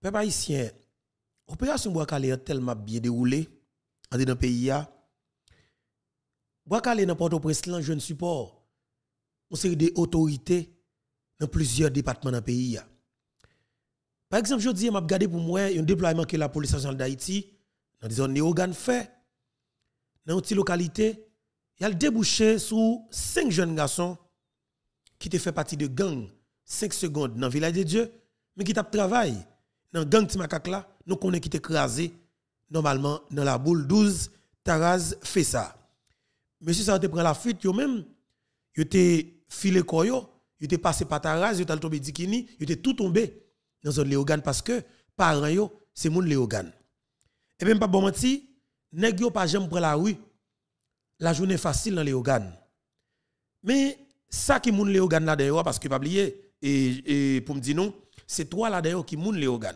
Peuple haïtien, opération Boakale a tellement bien déroulée dans le pays. Hein. Boakale n'a pas au prince un jeune support. On sait des autorités dans plusieurs départements dans le pays. Hein. Par exemple, je dis, je regardé pour moi un déploiement que la police nationale d'Haïti, dans des zones fait, dans une petite localité, il a débouché sur cinq jeunes garçons qui ont fait partie de gang 5 secondes dans le village de Dieu, mais qui ont travaillé dans gang Timakak là, nous connaissons qui écrasé normalement dans la boule 12, Taraz fait ça. Monsieur ça a te prend la fuite yo même, yo te filé koyo, yo te passé par Taraz, yo t'al tombé Dikini, yo te tout tombé dans zone Léogane parce que parents yo, c'est moun Léogane. Et même pas bon menti, nèg yo pas jamais pris la rue. La journée facile dans Léogane. Mais ça qui moun Léogane là d'ailleurs parce que pas oublier et, et pour me dire non c'est toi là d'ailleurs qui moun Léogan.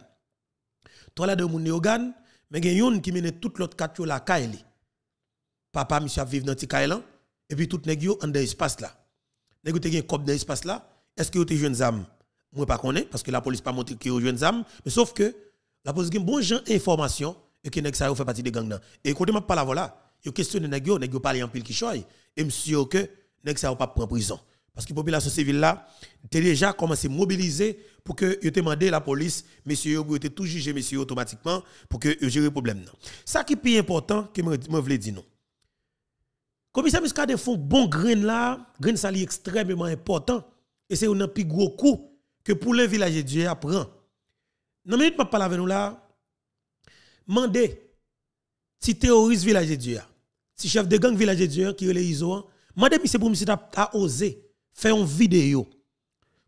toi là de moun Léogan, mais il y a qui mène toute l'autre quatre la Kaeli. Papa, monsieur, vive dans Tikaïlan, et puis tout nèg yo en de espace là. Nèg te gen cop dans espace là, est-ce que tu te jeune ne Moi pas connais parce que la police pas montré que yo jeune zam, mais sauf que la police gen bon gens information et que nèg ça fait partie des gangs là. Et côté m'a pas la voilà, yo questionne nèg yo, nèg yo parler en pile qui choye et monsieur que nèg ça yo pas prendre prison. Parce que la population civile là, déjà commencé à mobiliser pour que vous demandez la police, monsieur, vous avez tout jugé, monsieur, automatiquement, pour que vous gérez le problème. Ça qui est plus important que je voulais dire non. Commissaire des font bon grain là, grain sali extrêmement important. Et c'est un plus gros coup que pour le village de Dieu apprend. Dans la minute, je parle avec nous là, Demandez si terroriste village de Dieu, si chef de gang village de Dieu qui est les ISO, mandez, c'est pour monsieur a osé fait une vidéo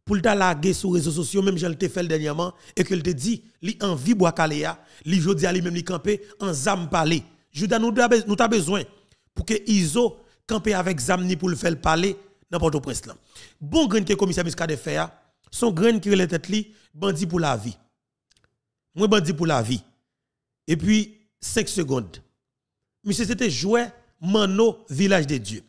pour ta laguer sur les réseaux sociaux, même j'en l'ai fait dernièrement, et qu'elle te dit, li envie bois caléa, ah. li jodi li même li camper en zam parler. Je nous nous t'a besoin pour que Iso camper avec zam ni pour le faire parler dans prince là. Bon grain que commissaire de fait ah, son grain qui relève tête li bandit pour la vie. Moi bandit pour la vie. Et puis 5 secondes. Monsieur c'était joué Mano village de Dieu.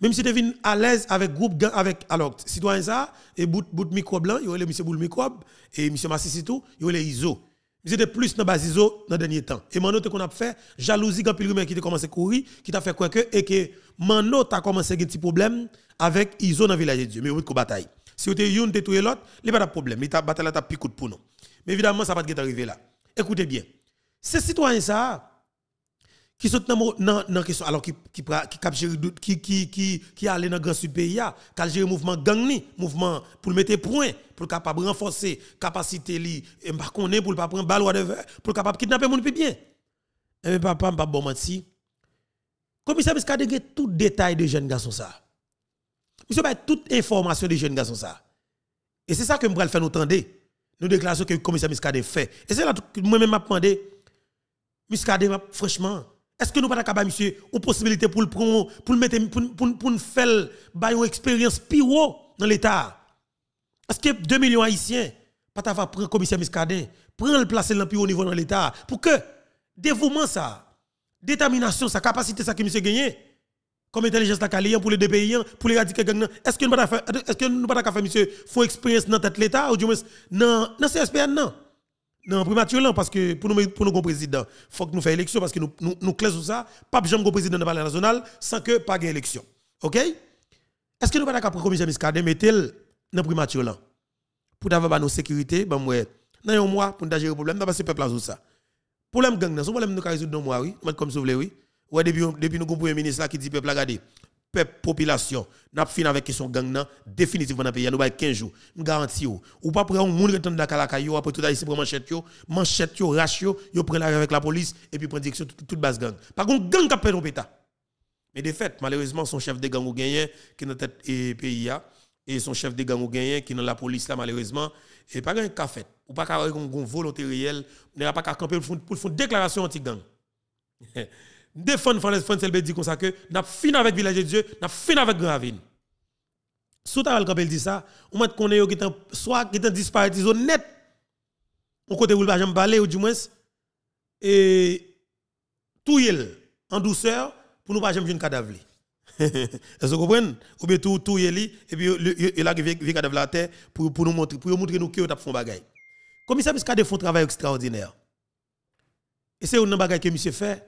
Même si tu es à l'aise avec groupe avec, alors, citoyen ça, et bout, bout de micro blanc, il y a le monsieur boule microbe, et monsieur Massissi tout, il y a les ISO. a était plus dans base ISO dans le dernier temps. Et Mano, qu'on a fait, jalousie quand Pilgrim qui a commencé à courir, qui t'a fait quoi que, et que Mano, tu as commencé à avoir des problèmes avec ISO dans le village de Dieu. Mais oui êtes bataille. Si tu êtes une, vous êtes l'autre, il n'y a pas de problème. Il t'a bataille, t'a piqué pour nous. Mais évidemment, ça va pas arriver là. Écoutez bien. Ces citoyens ça, qui sont dans non non qui qui alors qui qui qui qui qui qui aller dans grand sud pays a qui mouvement gang le mouvement pour mettre point pour capable renforcer capacité li et pas le pour pas prendre balle de pour capable kidnapper plus bien et papa pas bon menti commissaire Miskade, a tout détail de jeunes garçons ça monsieur a toute information de jeunes garçons ça et c'est ça que me faire nous tendre nous déclarons que le commissaire Miskade fait et c'est là que moi même m'a demandé Miskade, franchement est-ce que nous pas capable monsieur une possibilité pour le pour le mettre pour pour pour faire bah, une expérience pire dans l'état Est-ce que 2 millions haïtiens pas va prendre commissaire Miscardin, prendre le placer dans au niveau dans l'état pour que dévouement ça, détermination sa capacité ça que monsieur gagné comme intelligence la pour les deux pour les radicaux est-ce que nous pas pouvons pas faire monsieur expérience dans tête l'état ou du dans dans CSPN non non, là parce que pour nous, pour nous, président, il faut que nous fassions élection, parce que nous, nous, nous ça, pas besoin de président de la nationale sans que pas élection. OK? Est-ce que nous pas d'accord commissaire Miskade, mettez-le dans là, pour avoir nos sécurité, ben ouais, dans un mois, pour nous gérer le problème, parce que peuple là sur ça. Problème gang, c'est problème nous résoudre dans un mois, oui, comme soulevé vous voulez, oui. Ouais, depuis, depuis nous avons un ministre là qui dit peuple, regardez, peuple population n'a fini avec son gang nan définitivement dans le pays nous avons 15 jours me garantis ou pas prendre un monde qui dans la calacayo après tout ça pour manchette yo manchette yo ratio yo prend la avec la police et puis prend direction toute base gang par contre gang qui pète pétard mais de fait malheureusement son chef de gang ou gagné qui est dans tête et pays et son chef de gang ou gagné qui est dans la police là malheureusement et pas un fait ou pas avoir volonté réelle n'a pas qu'à camper pour faire déclaration anti gang défendre Francel dit comme ça que n'a fin avec village de Dieu, n'a fin avec Gravine. Sous ta quand elle dit ça, on met connait est qui soit qui est disparité honnête. au côté où pas jamais parler ou du moins et tout en douceur pour nous pas jamais une cadavre. Est-ce que vous comprenez Ou bien tout tout yel et puis il a un cadavre la terre pour pour nous montrer pour montrer nous que t'a font bagaille. Comme ça parce a fait un travail extraordinaire. Et c'est une bagaille que monsieur fait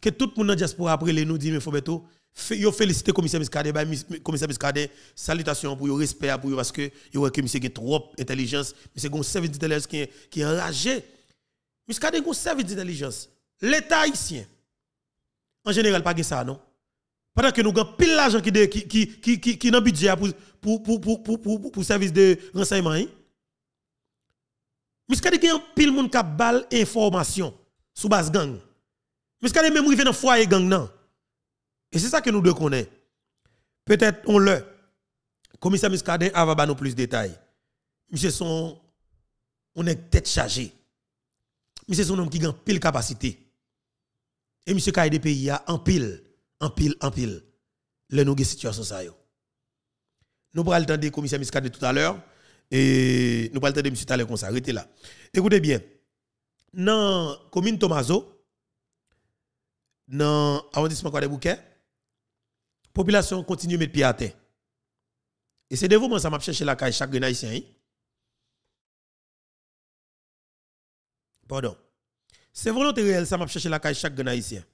que tout le monde dans la diaspora après les nous dit mais Fobeto yo féliciter commissaire bah, Miskade, commissaire Miskade salutations pour yo respect pour yo parce que yo voit que monsieur a trop intelligence monsieur un service d'intelligence qui est enragé Miscardé un service d'intelligence l'état haïtien en général pas ça non pendant que nous avons pile l'argent qui qui qui qui qui dans budget pour pour pour pour pour pour service de renseignement hein qui a pile monde qui balle information sous base gang Jusqu'à est même arrivés dans le foyer gang. Et c'est ça que nous deux connaissons. Peut-être on le. Commissaire Muscadin va nous plus de détails. Monsieur son. On est tête chargée. Monsieur son homme qui a pile capacité. Et monsieur de pays a en pile, en pile, en pile. Le nous situation ça yo. Nous parlons le commissaire Miskade tout à l'heure. Et nous parlons de monsieur comme qu'on s'arrête là. Écoutez bien. Dans la commune Tomazo, dans l'arrondissement de Bouquet, la population continue de mettre pied à terre. Et c'est dévouement ça m'a cherché la caille chaque haïtien. Hein. Pardon. C'est volonté réelle ça m'a cherché la caille chaque haïtien.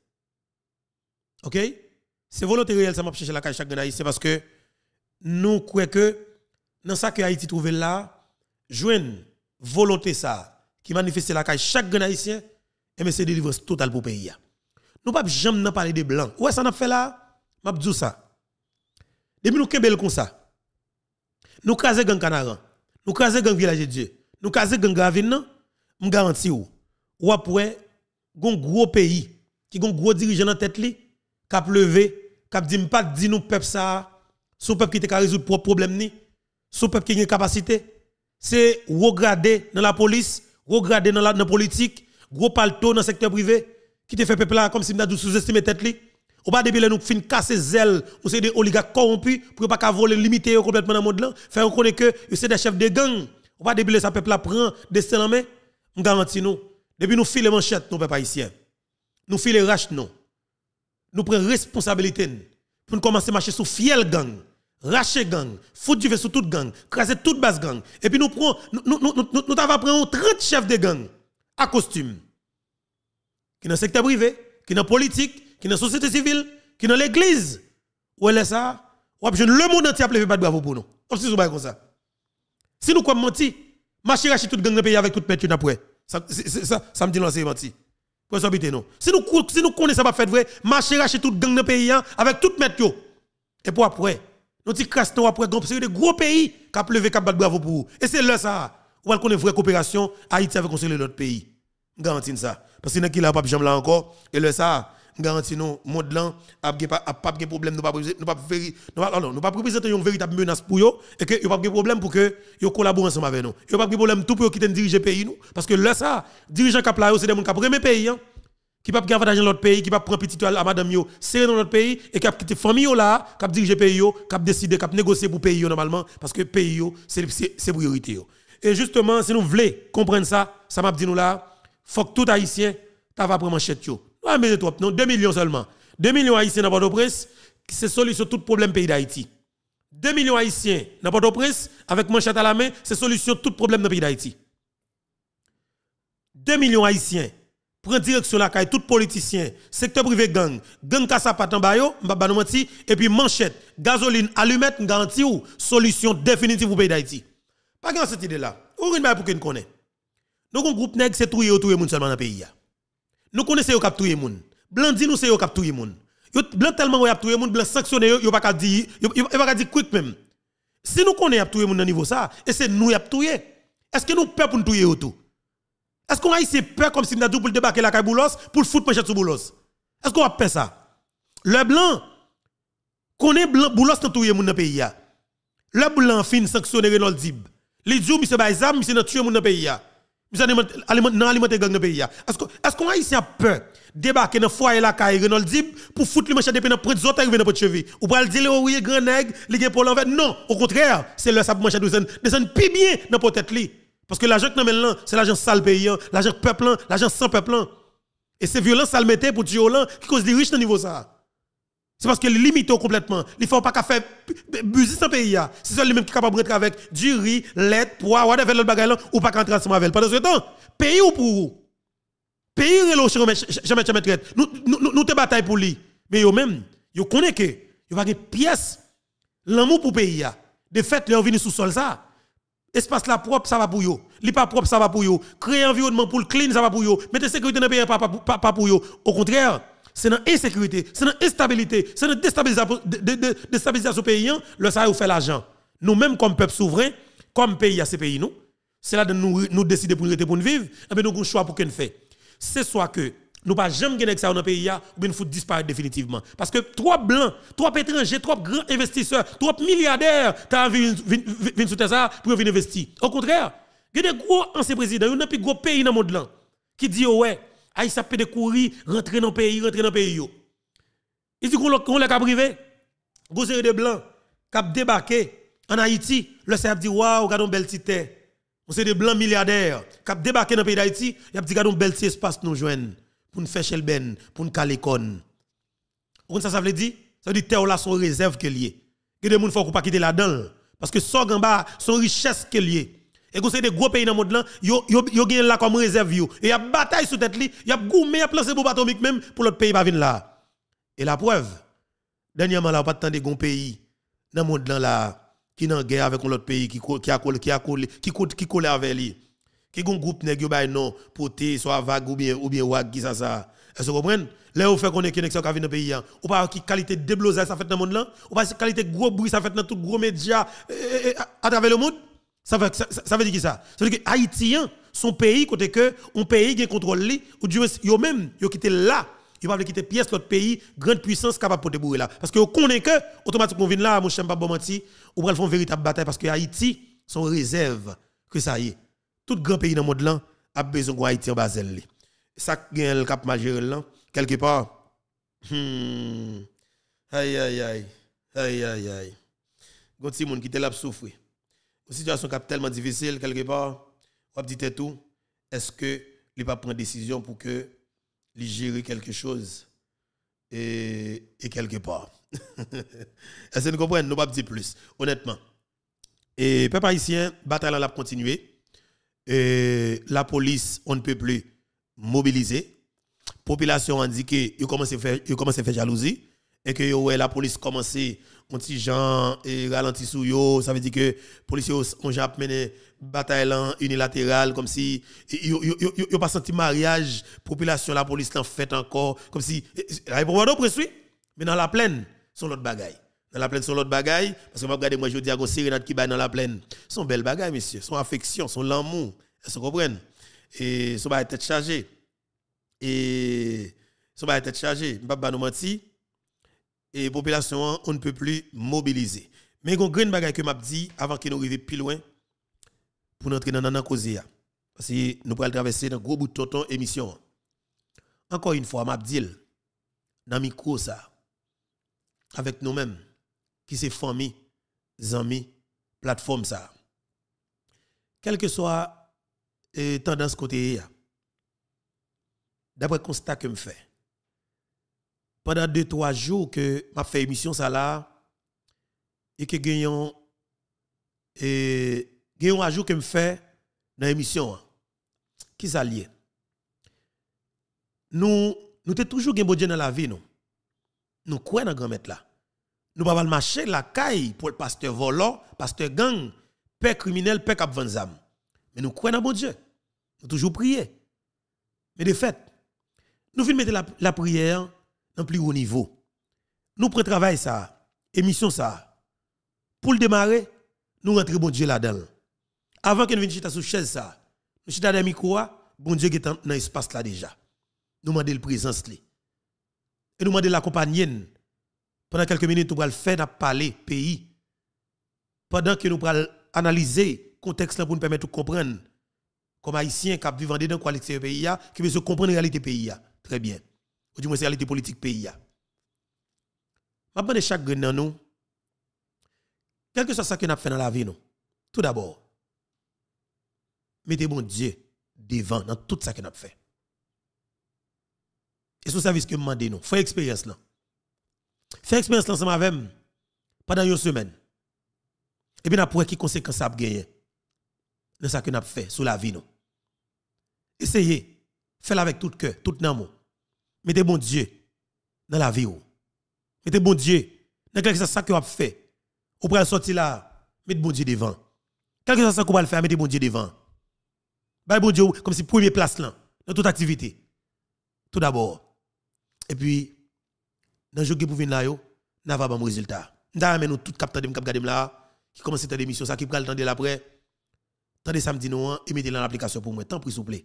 OK C'est volonté réel ça m'a cherché la caille chaque haïtien parce que nous croyons que dans ça que Haïti trouve là, une volonté ça qui manifeste la caille chaque haïtien et eh mais c'est délivrance totale pour le pays. Hein. Nous pas jamais parler de blanc. Ouais, ça n'a fait là, m'a dit ça. Depuis nous kebel comme ça. Nous craser gang canaran. Nous craser gang village de Dieu. Nous craser gang gravine, me garantis ou. Ou après gon gros pays qui gon gros dirigeant en tête li, cap levé, cap dit pas dit nous peuple ça, son peuple qui te ka résoudre propre problème ni, son peuple qui a une capacité. C'est regarder dans la police, regarder dans la dans politique, gros palto dans le secteur privé qui te fait peuple là, comme si nous sous-estimé tête li. Ou pas depuis nous fin casser zèle, ou c'est des oligarques corrompus, pour pas qu'à voler limiter complètement dans le monde là, faire reconnaître que c'est des chefs de gang. Ou pas depuis ça peuple là prend destin en main, nous garantit nous. Depuis nous filons manchette nous peuple haïtien. Nous filons rache nous. Nous prenons responsabilité pour nous commencer à marcher sous fiel gang. Rache gang, foutre du sur toute gang, craser toute base gang. Et puis nous prenons, nous, nous, nous, 30 chefs de gang à costume qui est dans le secteur privé, qui est dans la politique, qui est dans la société civile, qui est dans l'église. Ou elle est ça, ou le monde entier a levé pas de bravo pour nous. On se comme ça. Si nous quoi menti, marcher chez toute gang de pays avec toute pète après. Ça, ça, ça me dit non, c'est menti. Pour ça, non. Si nous, si nous connaissons ça, pas fait vrai, marcher chez toute gang de pays hein, avec toute pète. Et pour après, nous disons crasse nous après, c'est des gros pays qui a levé, pas de bravo pour nous, Et c'est là ça. Ou elle une vraie coopération, Haïti avec conseiller l'autre pays garantis ça. Parce que nous qui la pas jamais là encore, et le ça, que le monde là, a pas de problème, nous pas nous pas non, nous une véritable menace pour eux, et que pas de problème pour que ils collaborent ensemble avec nous. Ils pas de problème tout pour quitter diriger pays nous, parce que le ça, dirigeant cap là, c'est des gens qui prennent pays, hein, qui pas gagner avantage dans notre pays, qui pas prendre petit à madame yo, serrer dans notre pays, et qui a quitté famille là, qui a dirigé pays qui a décidé, qui a négocié pour le pays normalement, parce que le pays c'est c'est priorité Et justement, si nous voulons comprendre ça, ça m'a dit nous là, faut que tout haïtien ta va prendre manchette yo. mais non, 2 millions seulement. 2 millions haïtiens dans Port-au-Prince, c'est solution tout problème pays d'Haïti. 2 millions haïtiens dans Port-au-Prince avec manchette à la main, c'est solution tout problème dans pays d'Haïti. 2 millions haïtiens prend direction la caille tout politicien, secteur privé gang, gang casse patan bayo, et puis manchette, gasoline, allumette, garantie ou solution définitive pour pays d'Haïti. Pas grand cette idée là. Ou rien pour qu'on connaisse. Donc un groupe nègre, c'est tout le monde seulement dans le pays Nous connaissons cap touyer moun. Blanc dit nous c'est cap touyer moun. Yo blanc tellement ou touyer moun, blanc sanctionné yo pas dire yo pas dire quick même. Si nous connaissons touyer moun dans niveau ça et c'est nous qui y tué. Est-ce que nous peur pour nous touyer tout Est-ce qu'on a peur comme si nous pour débarquer la caille pour foutre manchette sous boulos Est-ce qu'on a peur ça Le blanc connaît blanc boulos dans le moun dans le pays Le blanc fin sanctionner Renaud Dib. Les jours monsieur Baizam, monsieur dans le moun dans pays vous alimenter les gang dans le pays. Est-ce qu'on est ici un a peur débarquer dans le foyer la caille Renault pour foutre le machin depuis dans prendre autres arriver dans votre cheville Ou pour le dire oh, oui grand nègre, il a pour l'envers. Non, au contraire, c'est le ça manger douzaine, douzaine plus bien dans votre tête Parce que l'agent que nous là, c'est l'agent sale paysan, hein. l'agent peuple, hein. l'agent sans peuple. Hein. Et c'est violence sale mettait pour Dieu qui cause des riches dans niveau ça. C'est parce que les limitent complètement. Il ne font pas qu'à faire business dans le pays. C'est ceux les qui sont capables de rentrer avec du riz, lait, poids, whatever, l'autre bagaille, ou pas qu'entrer ensemble avec Pendant ce temps, pays ou pour vous Pays ou jamais jamais traite. Nous, nous, nous te bataille pour lui. Mais vous même, vous connaissez que, Vous avez des pièces. l'amour pour le pays. De fait, vous sur sous sol ça. Espace là propre, ça va pour vous. Li pas propre, ça va pour vous. Créer un environnement pour le clean, ça va pour vous. Mettre sécurité dans le pays, pas pour vous. Au contraire, c'est dans l'insécurité, c'est dans l'instabilité, c'est dans déstabilisation déstabilisation pays, hein. le ça fait l'argent. Nous-mêmes comme peuple souverain, comme pays à ces pays nous, c'est là que nous nous décider pour nous pour vivre, et eh bien nous avons un choix pour qu'on fait. C'est soit que nous pas jamais gagner ça dans le pays ou bien faut disparaître définitivement parce que trois blancs, trois étrangers, trois grands investisseurs, trois milliardaires t'as envie venir sous ça pour venir investir. Au contraire, il y a des gros anciens présidents, il y a des gros pays dans le monde qui dit ouais Aïssa ah, peut de courir, rentrer dans le pays, rentrer dans le pays. dit qu'on l'a privé, vous des blancs qui débarqué en Haïti, le CEP dit Waouh, regardons belle bel terre. On c'est des blancs milliardaires qui débarqué dans le pays d'Haïti, ils dit Regardons belle petit espace nous joignent pour nous faire chelben, pour nous caler con. Vous ça, ça veut dire Ça veut dire terre là, son réserve y y Que des gens ne faut pas quitter la dedans Parce que son gamba, son richesse est liée. Et vous savez des gros pays dans le monde là, yo yo là comme réserve yo. Et y a bataille sous tête Il y a goumé y a placé atomique même pour l'autre pays pas venir là. Et la preuve, dernièrement là pas tant de gros pays dans le monde là qui qui en guerre avec l'autre pays qui qui a collé qui a collé qui a collé avec lui. Qui un groupe nèg yo bay non soit vague ou bien ou bien qui ça ça. Est-ce que vous comprenez Là vous fait qu'on est connexion qui vient dans le pays hein. ou pas qui qualité débloser ça fait dans le monde là, ou pas qualité gros bruit ça fait dans tout gros médias eh, eh, eh, à travers le monde. Ça veut, ça, veut dire qui ça Ça veut dire que Haïtiens, son pays, côté que, un pays qui est contrôlé, ou du même, ils quitté là, ils ne pas quitter pièce l'autre pays, grande puissance capable de bourrer là. Parce que vous connaissez que, automatiquement, vient là, mon cher pas bon ou va faire une véritable bataille parce que Haïti, son réserve, que ça y est. Tout grand pays dans le monde là, a besoin de Haïti en basel. Ça, gagne le cap majeur là, quelque part. Hmm. Aïe, aïe, aïe. Aïe, aïe, aïe. aïe, ti moun ki te l'a une situation qui est tellement difficile quelque part, on dit tout, est-ce que les pas prendre décision pour que les gérer quelque chose et, quelque part. est-ce que nous comprenons, nous pas dire plus, honnêtement. Et peuple haïtien, bataille la continuer. Et la police, on ne peut plus mobiliser. Population a dit commencent à faire, à faire jalousie et que la police commence Jean et eh, ralenti sous yo ça veut dire que les policiers ont déjà mené bataille unilatérale comme si eh, yo n'ont pas senti mariage population la police l'en fait encore comme si eh, la poursuit mais dans la plaine sont l'autre bagaille dans la plaine sont l'autre bagaille parce que m'a regarder moi je dis à go qui bat dans la plaine son belle bagaille monsieur son affection son l'amour est-ce que vous comprenez et son bail tête chargée et son chargé tête chargée vais pas nous et population, on ne peut plus mobiliser. Mais il y a une grande bagaille que m'a dit avant que nous arrivions plus loin pour entrer dans la cause. Parce que nous pourrions traverser dans gros bout de tonton émission. Encore une fois, m'a dit, dans micro ça, avec nous-mêmes, qui c'est famille, amis, plateforme ça. Quelle que soit la eh, tendance côté, d'après constat que me fait, pendant 2 trois jours que m'a fait émission ça là et que j'ai et un jour que me fait dans l'émission hein. qui ça lié nous nous t'es toujours un bon Dieu dans la vie nous nous croyons dans grand maître là nous pas marcher la caille pour le pasteur volant pasteur gang père criminel père cap vanzam mais nous croyons dans bon Dieu nous toujours prier mais de fait nous venons mettre la, la prière dans plus haut niveau. Nous prenons travail ça, émission ça. Pour le démarrer, nous rentrons bon Dieu là-dedans. Avant que nous venions sur chaise ça, nous chita dans micro, bon Dieu est dans l'espace là déjà. Nous demandons la présence Et nous demandons l'accompagner. Pendant quelques minutes, nous allons faire parler pays. Pendant que nous allons analyser le contexte là pour nous permettre de comprendre comme haïtiens qui vivent dans quoi pays qui veut comprendre la réalité du pays très bien ou du moins c'est réalité politique pays. Maintenant, chaque grain dans nous, quel que soit ça que nous fait dans la vie, nous, tout d'abord, mettez mon Dieu devant dans tout ce que nous fait. Et ce service que vous demandez, nous, faites expérience là. Faites expérience ensemble avec pendant une semaine. Et puis, après qui conséquences ça a gagné dans ce que nous fait sur la vie. Essayez, faites-le avec tout cœur, tout amour mettez bon Dieu dans la vie. Oh. Mettez bon Dieu dans quelque chose que vous avez fait. Vous pouvez sortir là, mettez bon Dieu devant. Quelque chose que vous avez faire, mettez bon Dieu devant. Bah, bon Dieu comme si première place là, dans toute activité. Tout d'abord. Et puis, dans le jeu qui venir là, avons pas bon résultat. Nous avons tout capteurs de regarder là, qui commence cette émission, ça qui prend le temps de l'après. Tendez samedi nous hein, et mettez-le dans l'application pour moi. Tant pis, s'il vous plaît.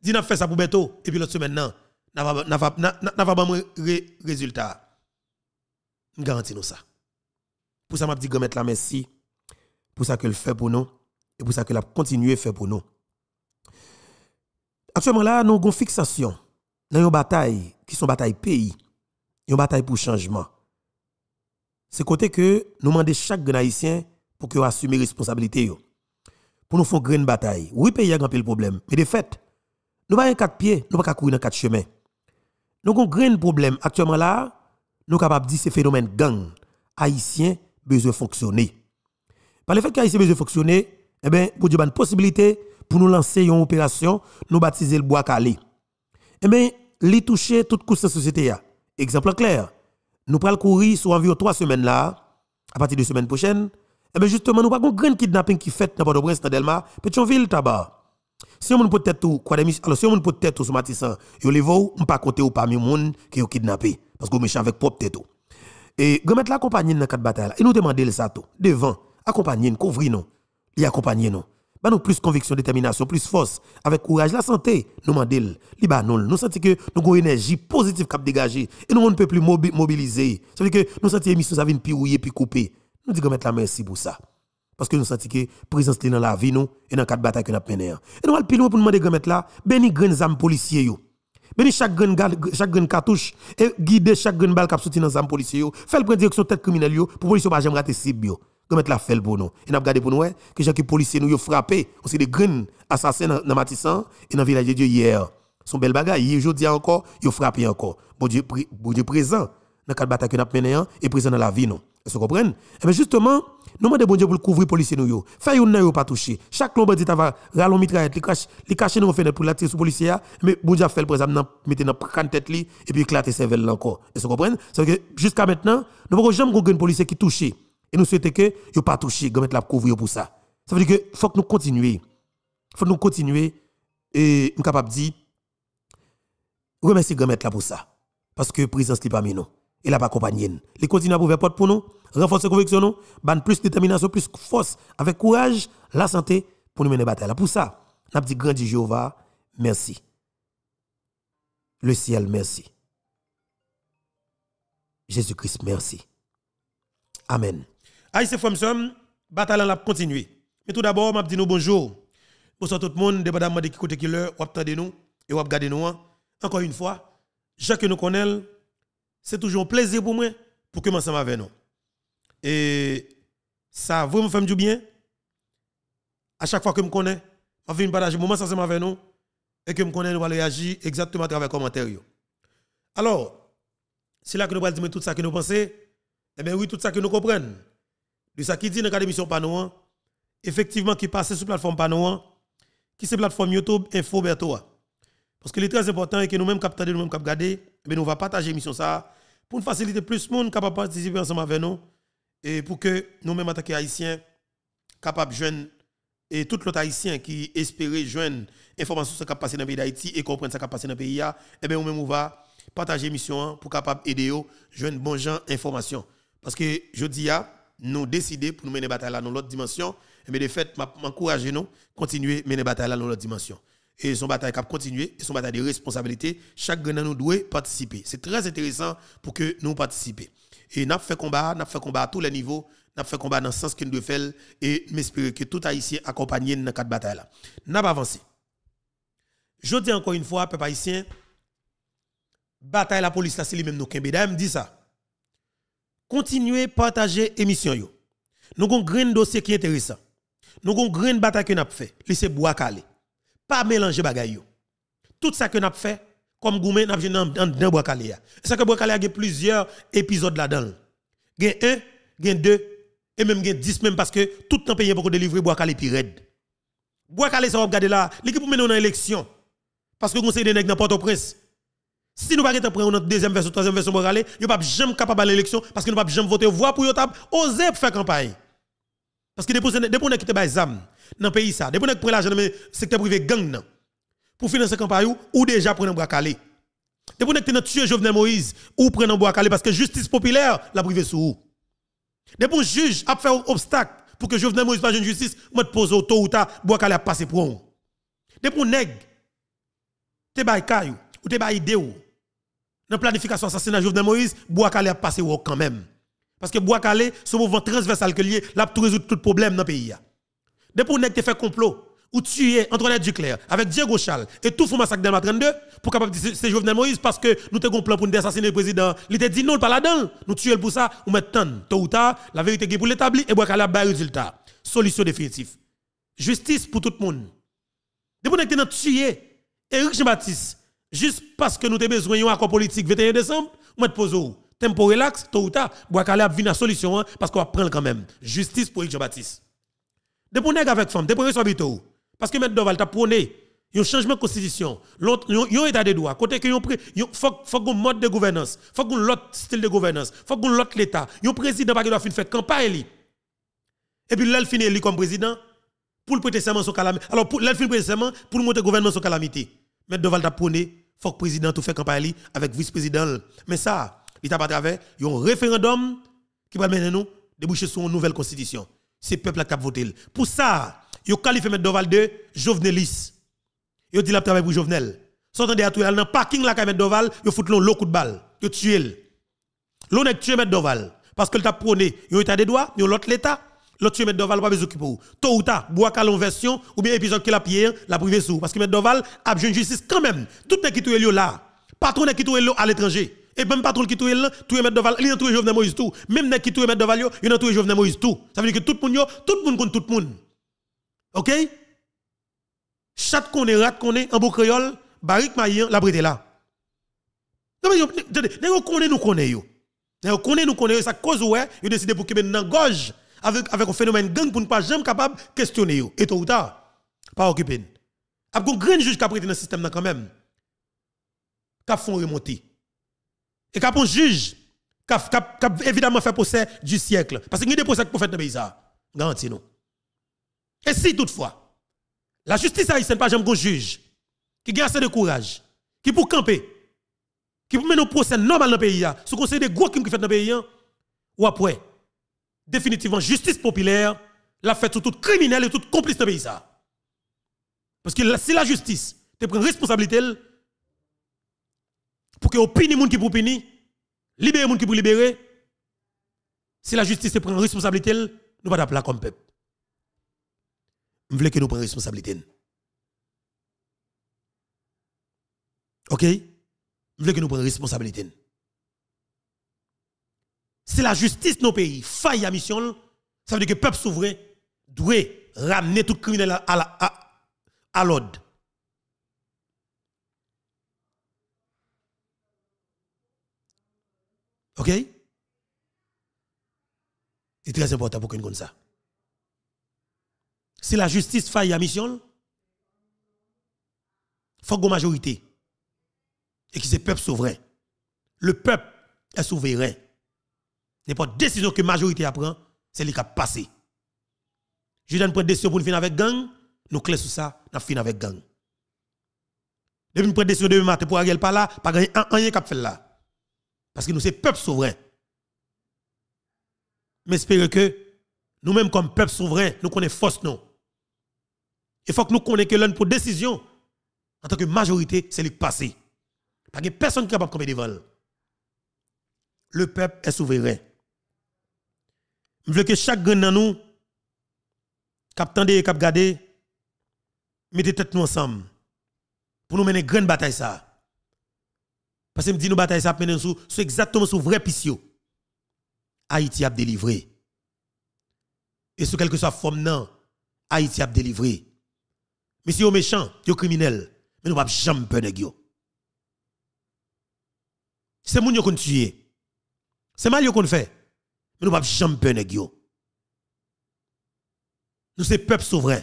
Dis-nous faire ça pour bientôt, et puis l'autre semaine, non n'a pas de résultat. Je garantis nous ça. Pour ça, je dis grand la merci. Pour ça que fait pour nous. Et pour ça que la à faire pour nous. Actuellement là, nous avons une fixation dans une bataille qui sont bataille pays, une bataille pour changement. C'est côté que nous demandons chaque Haïtien pour qu'il assume responsabilité yo. Pour nous faire une grande bataille. Oui, pays a grand problème, mais de fait, nous pas quatre pieds, nous pas courir dans quatre chemins. Nous avons un grand problème actuellement là, nous sommes capables de dire que c'est phénomène gang. Haïtien besoin fonctionner. Par le fait qu'Haïtien besoin fonctionner, eh bien, une possibilité pour nous lancer une opération, nous baptiser le bois calé. Eh bien, les toucher toute course de société. Exemple clair, nous prenons le courir sur environ trois semaines là, à partir de semaine prochaine. Eh bien, justement, nous avons un grand kidnapping qui fait dans Port-au-Prince, dans Delma, de tabac. Si on peut tête ou quoi des alors si on peut tête ou ce matissan, yo les vau, on pas compter ou parmi monde qui ont kidnappé parce que méchant avec propre tête. Et grand la compagnie dans quatre batailles Et nous demander le sato devant, accompagner nous, couvrir nous, y accompagner nous. Ba nous plus conviction, détermination, plus force, avec courage, la santé, nous mandel, li nous, sentons que nous avons une énergie positive cap dégager et nous on peut plus mobiliser. cest veut dire que nous sentons que ça vient puis rouiller puis couper. Nous disons mettre la merci pour ça parce que nous sentons que présence dans la vie nous et dans quatre batailles que nous avons menées. Et nous allons plus loin pour nous demander grand là, béni grand zam policier yo. Béni chaque grand chaque grand cartouche et guider chaque grand balle qui sorti dans zam policier yo. Fait prendre direction tête criminelle yo pour police pas jamais rater cible yo. Grand la fait pour nous. Et nous regardé pour nous que chaque policier nous yo frappé, on c'est des grands assassins dans Matissan et dans village de Dieu hier. Son bel bagage, hier aujourd'hui encore, yo frappé encore. Bon Dieu bon Dieu présent dans quatre batailles que nous avons menées hein, et présent dans la vie nous. Vous comprenez Eh bien, justement, nous demandons bon Dieu pour couvrir les policiers. Nous faisons une pas toucher. Chaque long bandit va rallonger mitraillette, les cacher dans la fenêtre pour la tirer sur policiers. Mais bon Dieu fait le présent, mettez dans la tête et puis éclater le cerveau encore. Vous comprenez C'est que jusqu'à maintenant, nous n'avons jamais compris un policier qui touché. Et nous souhaitons que ne pas touché, que la couvrir pour ça. Ça veut dire que faut que nous continuions. faut que nous continuions et nous capable de dire remercier là pour ça. Parce que présence n'est pas nous et la pas accompagné. Il continue à ouvrir porte pour nous, renforcer conviction nous, ban plus détermination, plus force, avec courage, la santé pour nous mener la bataille. Pour ça, n'a dit grandi Jéhovah, merci. Le ciel, merci. Jésus-Christ, merci. Amen. Aïe, la bataille la continuer. Mais tout d'abord, m'a dit nous bonjour. Bonsoir tout le monde, dépendamment de qui côté qui l'heure, ou attendez nous et ou garder nous. Hein. Encore une fois, Jacques nous connaît c'est toujours un plaisir pour moi pour que commencer avec nous. Et ça me fait du bien. À chaque fois que je me connais, je vous partager moment ça avec nous et que je me connais, nous allons réagir exactement à travers les commentaires. Alors, c'est là que nous allons dire tout ça que nous pensons. Eh bien oui, tout ça que nous comprenons. De ça qui dit dans la mission Panouan, hein. effectivement qui passe sur la plateforme Panouan, hein. qui c'est plateforme YouTube Info Bertoa. Parce que est très important et que nous-mêmes captons, nous-mêmes cap nous va partager l'émission ça pour nous faciliter plus de monde capable participer ensemble avec nous et pour que nous-mêmes attaqués haïtiens qu'Haïtiens capables jeunes et tout l'autre haïtien qui espérait joindre information ce qui passé dans le pays d'Haïti et comprendre ce qui passé dans le pays eh ben, nous et bien on même va partager mission hein, pour capable aider yo joindre bon gens information parce que je dis à nous décider pour nous mener bataille dans l'autre dimension et eh de fait m'encourager nous continuer mener bataille dans l'autre dimension et son bataille cap continuer et son bataille de responsabilité chaque grenade nous doit participer c'est très intéressant pour que nous participions et n'a fait combat n'a fait combat à tous les niveaux n'a fait combat dans le sens que nous devons faire et m'espérer que tout haïtien accompagné dans cette bataille là n'a pas avancé je dis encore une fois peuple haïtien bataille la police là c'est lui même nous kembe me dit ça continuez partager émission yo nous avons un grand dossier qui est intéressant nous avons un grand bataille que nous avons fait laissez bois caler pas mélanger bagay Tout ça que n'a fait comme goumé n'a dans dans Bois-Calais. C'est que Bois-Calais a plusieurs épisodes là-dedans. Gen 1, gen 2 et même gen 10 même parce que tout le temps payé pour délivrer Bois-Calais puis red. Bois-Calais ça va regarder là, l'équipe mène dans élection parce que conseil des nèg dans Port-au-Prince. Si nous ne après pas notre deuxième version, troisième version bois il nous ne sommes jamais à l'élection parce que nous ne jamais voter voix pour yoter, oser faire campagne. Parce que dépose des a te les dans le pays. Depuis que vous l'argent dans le secteur privé gang, pour financer la campagne, ou déjà prenez un bois. calé. Depuis que vous avez tué Jovenel Moïse, ou prenez un bois calé parce que justice populaire, la privé. sous vous. Depuis que juge a fait un obstacle pour que Jovenel Moïse pas une justice, vous pose auto ou ta, bras calé a passé pour vous. Depuis que vous avez bay kayou, ou te bay idée ou, dans la planification assassinat Jovenel Moïse, vous calé a passé ou quand même. Parce que bois calé, ce mouvement transversal que lié, là, tout résout tout problème dans le pays. Depuis que tu fait complot, ou tuer Antoinette Duclerc avec Diego Chal et tout le massacre d'Elma 32 pour capable c'est Jovenel Moïse parce que nous avons un plan pour nous assassiner le président. Il te dit non, pas là-dedans. Nous tuer pour ça, ou tant tôt ou tard, la vérité qui est pour l'établir et pour qu'elle un résultat. Solution définitive. Justice pour tout le monde. Depuis que nous tué Éric Jean-Baptiste, juste parce que nous avons besoin d'un accord politique 21 décembre, nous avons posé Tempo relax, tôt ou tard, pour qu'elle ait une solution hein, parce qu'on va prendre quand même. Justice pour Eric Jean-Baptiste. De pour avec femme, de pour recevoir bito. Parce que M. Doval t'a prôné un changement de constitution, un état de droit, côté que il faut un mode de gouvernance, faut un autre style de gouvernance, faut un autre l'état. Un président pas doit faire campagne Et puis là il finit comme président pour le prêter serment son calamité. Alors pour là il pour le monter gouvernement son calamité. M. Doval t'a prôné faut que le président tout fait campagne avec vice-président. Mais ça, il t'a pas travers un référendum qui va mener nous déboucher sur une nouvelle constitution c'est le peuple qui a voté. Pour ça, vous qualifiez M. Doval de Jovenelis. Vous dites dit la pour Jovenel. S'entendez à tout, dans le parking là, M. Doval, vous fout l'eau coup de balle. Vous tuez. tué. L'on est tué M. Doval. Parce que vous prôné, Yo ont état des doigts, Vous a l'autre l'État. L'autre tué M. Doval, pas besoin pour Tôt ou tard, bois calon version, ou bien épisode qui l'a pillé, la privé sous. Parce que M. Doval a besoin de justice quand même. Tout le monde qui est là, patron qui est à l'étranger. Et même pas qui touille là, touille de Doval, il a touille Jovenel Moïse tout. Même nèg qui touille de Doval, il a touille Jovenel Moïse tout. Ça veut dire que tout le monde, tout le monde compte tout le monde. OK Chat qu'on est, rat qu'on est, en beau créole, Barik Mayen, la bride là. Non mais attendez, nèg connaît nous connaît yo. Nèg connaît nous connaît ça cause ouais, il décidé pour que maintenant gorge avec avec un phénomène gang pour ne pas jamais capable questionner yo. Et tôt ou tard, pas occupé. A un grand juge qui a prêté dans le système quand même. Qui a font remonter. Et qu'on un juge, a évidemment fait procès du siècle. Parce qu'il y a des procès pour fait dans le pays. Garantis nous. Et si toutefois, la justice haïtienne pas un juge qui a assez de courage, qui pour camper, qui peut mener un procès normal dans le pays, sous conseil des gros crimes qui fait dans le pays, ou après, définitivement, justice populaire, la fait sur tout criminel et tout complice dans le pays. Parce que si la justice te prend responsabilité, pour que pini moun qui pour pini, libérer moun qui pour libérer. Si la justice prend responsabilité, nous pas d'appeler comme peuple. Je veux que nous prenions responsabilité. OK Je veux que nous prenions responsabilité. Si la justice de nos pays faille à mission, ça veut dire que le peuple souverain doit ramener tout criminel à l'ordre. OK C'est très important pour qu'on comme ça. Si la justice faille à mission, il faut une majorité. Et que c'est peuple souverain. Le peuple est souverain. N'importe décision que la majorité apprend, c'est lui qui a passé. Je donne une décision pour finir avec gang, nous clés sur ça, nous finir avec gang. Depuis une décision demain matin pour Ariel pas là, pas gagner un rien cap fait là. Parce que nous sommes peuple souverain. Mais espérons que nous-mêmes, comme peuple souverain, nous connaissons force non. Il faut que nous connaissions que l'un pour décision, en tant que majorité, c'est le passé. Parce que personne n'est capable de des devant. Le peuple est souverain. Je veux que chaque grain dans nous, cap tende et cap mettez tête nous ensemble pour nous mener une grande bataille ça. Parce que me dit nous bataille ça mener sous c'est exactement sous vrai pissio. Haïti a délivré. Et sous quelque soit forme non, Haïti a délivré. Mais si vous méchant, vous criminel, mais nous pas jamais peur nèg yo. C'est moun yo qu'on tué. C'est mal yo qu'on fait. Mais nous pas jamais peur de yo. Nous c'est peuple souverain.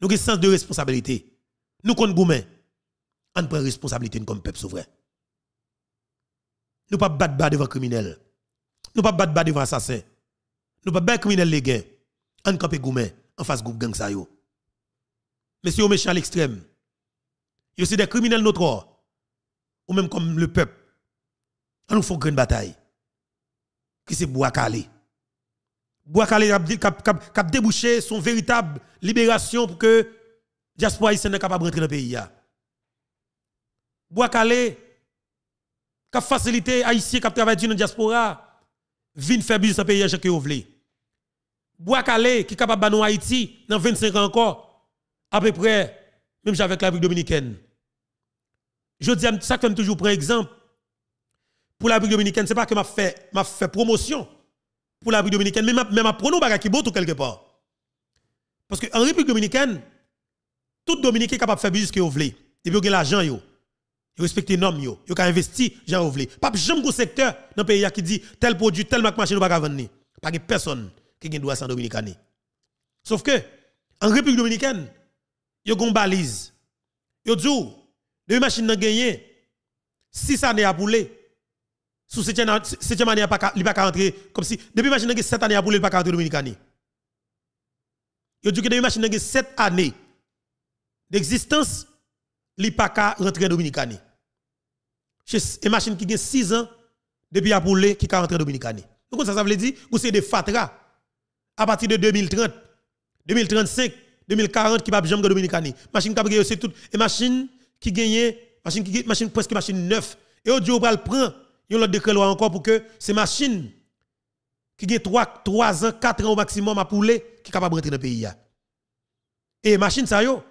Nous avons sens de responsabilité. Nous comptons gourmet on prend responsabilité comme peuple souverain. Nous pas battre criminels. devant criminel. Nous pas battre devant assassin. Nous pas battre criminel les criminels. On ne goumen en face groupe gang ça yo. Mais si vous méchant à l'extrême, a aussi des criminels notre ou même comme le peuple. On nous fait une bataille. Qui c'est bois calé. Bois calé cap débouché son véritable libération pour que diaspora haïtienne capable rentrer dans le pays bois calé, qui a facilité Haïtiens qui travaillent dans la diaspora, viennent faire business dans pays que vous voulez. Bois calé, qui est capable de faire Haïti dans 25 ans encore, à peu près, même avec la République dominicaine. Je dis, ça comme je toujours un exemple. Pour la République dominicaine, ce n'est pas que je fait, fait promotion pour la République dominicaine, mais je prends un bagages qui quelque part. Parce qu'en République dominicaine, tout Dominique est capable de faire business que vous voulez. Et puis, vous avez l'argent les normes yo yo ka investi j'ai ouvert. pas de secteur dans le pays qui dit tel produit tel ne machine pas vendre pas personne qui gagne droit sans dominicaine sauf que en République dominicaine avez une balise yo dit deux machines n'ont gagné 6 années à poulet sous 7e année n'y a pas rentrer comme si depuis machine n'ont 7 années à a pas rentrer dominicaine yo djou que deux machines n'ont 7 années d'existence li pa ka rentre dominicani. une e machine qui a 6 ans depuis à poulet qui a rentré dominicani. Donc ça ça veut dire que c'est des fatras à partir de 2030, 2035, 2040 qui va jambe dominicani. Machine qui a c'est tout et machine qui gagne machine qui machine presque machine neuf et au jour pral prend yon l'autre décret loi encore pour que ces machines qui gagne 3 3 ans 4 ans au maximum à poulet qui capable rentrer dans le pays Et machine ça yo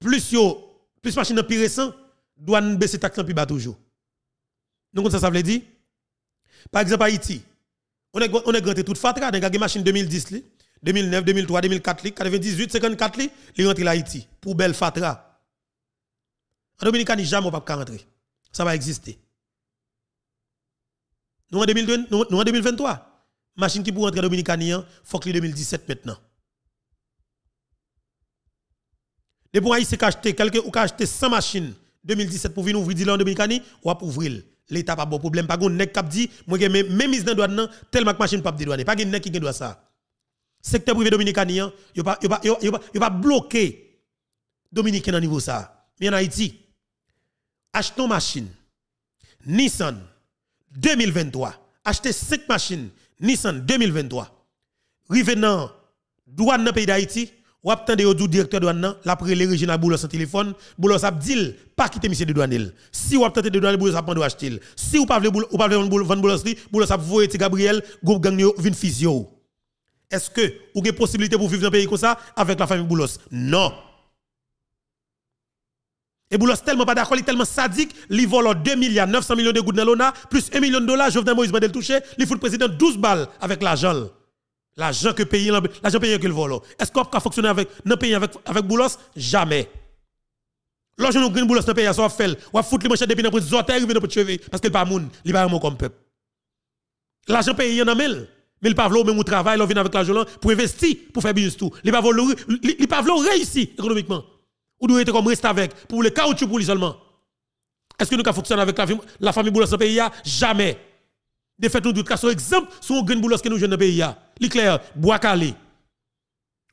plus yo plus machine en plus récent, douane baisser taxe en plus bas toujours. Donc ça, ça veut dire, par exemple, Haïti, on est, on est toute fatra, on a gagné machine 2010, li, 2009, 2003, 2004, li, 98, 54, li, li rentre Haïti, pour belle fatra. En Dominicaine, jamais on ne peut pas rentrer. Ça va exister. Nous en, en 2023, machine qui pour rentrer en Dominicaine, il faut que 2017 maintenant. Les pour haïtiens qui acheté quelques ou qui acheté 100 machines 2017 pour venir ouvrir dealer en Dominicani, ou à ouvrir. L'État pas bon problème, pas gon nek cap dit moi gen même mise dans douane tellement machine pas douane, pas qui nek qui gen doit ça. Secteur privé dominicain il hein, pas il pas il pas bloqué dominicain au niveau ça. Mais en Haïti, achetons machine Nissan 2023, acheter 5 machines Nissan 2023. Revenant douane dans pays d'Haïti ou attendez au directeur douane l'après la prélé Boulos son téléphone, Boulos a dit pas quitter monsieur de douane Si ou attendez de douane Boulos a de acheter. Si ou pas boulot ou pas vendre Boulos li, Boulos a voyer ti Gabriel, groupe gang yo vin Est-ce que ou avez possibilité pour vivre dans un pays comme ça avec la famille Boulos Non. Et Boulos tellement pas d'accord, il est tellement sadique, il vole 2 milliards 900 millions de gouttes dans l'ONA, plus 1 million de dollars, Jovenel Moïse Bandel touché, il fout le président 12 balles avec l'argent. L'argent que pays l'argent payé que le Est-ce qu'on peut fonctionner avec un pays avec, avec boulos Jamais. Lorsque nous green boulos dans paye pays, ça va faire. On va foutre les manchettes depuis notre pays. arriver dans pour cheveux. Parce qu'il pas monde. il pas comme peuple. L'argent payé, il en a Mais il pas veut même au travail, il vient avec l'argent pour investir, pour faire business tout. Il pas réussit réussir économiquement. Ou doit être comme avec, pour le caoutchouc pour l'isolement. seulement. Est-ce que nous fonctionner fonctionner avec la, famille boulos dans pays Jamais. De fait, nous doutons qu'à son exemple, son green boulos que nous jeune dans le pays l'éclair, bois calé.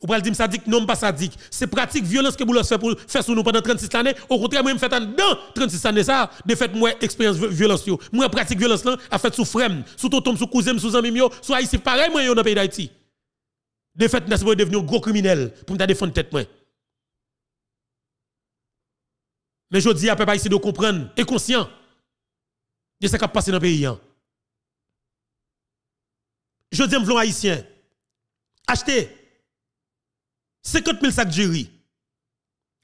Ou pral dire sadique, non pas sadique. C'est pratique, violence que vous fait pour faire nous pendant 36 années. Au contraire, moi, je fais dans 36 années ça. De fait, moi, expérience violence. Moi, pratique violence là, a fait sous frem, sous tonton, sous cousin, sous ami, soit haïti. Pareil, moi, dans le pays d'Haïti. De fait, je suis devenu un gros criminel pour me défendre tête, Mais je dis à peuple ici de comprendre et conscient de ce qui a passé dans le pays. Hein je dis un haïtien. Achetez 50 000 sacs de riz.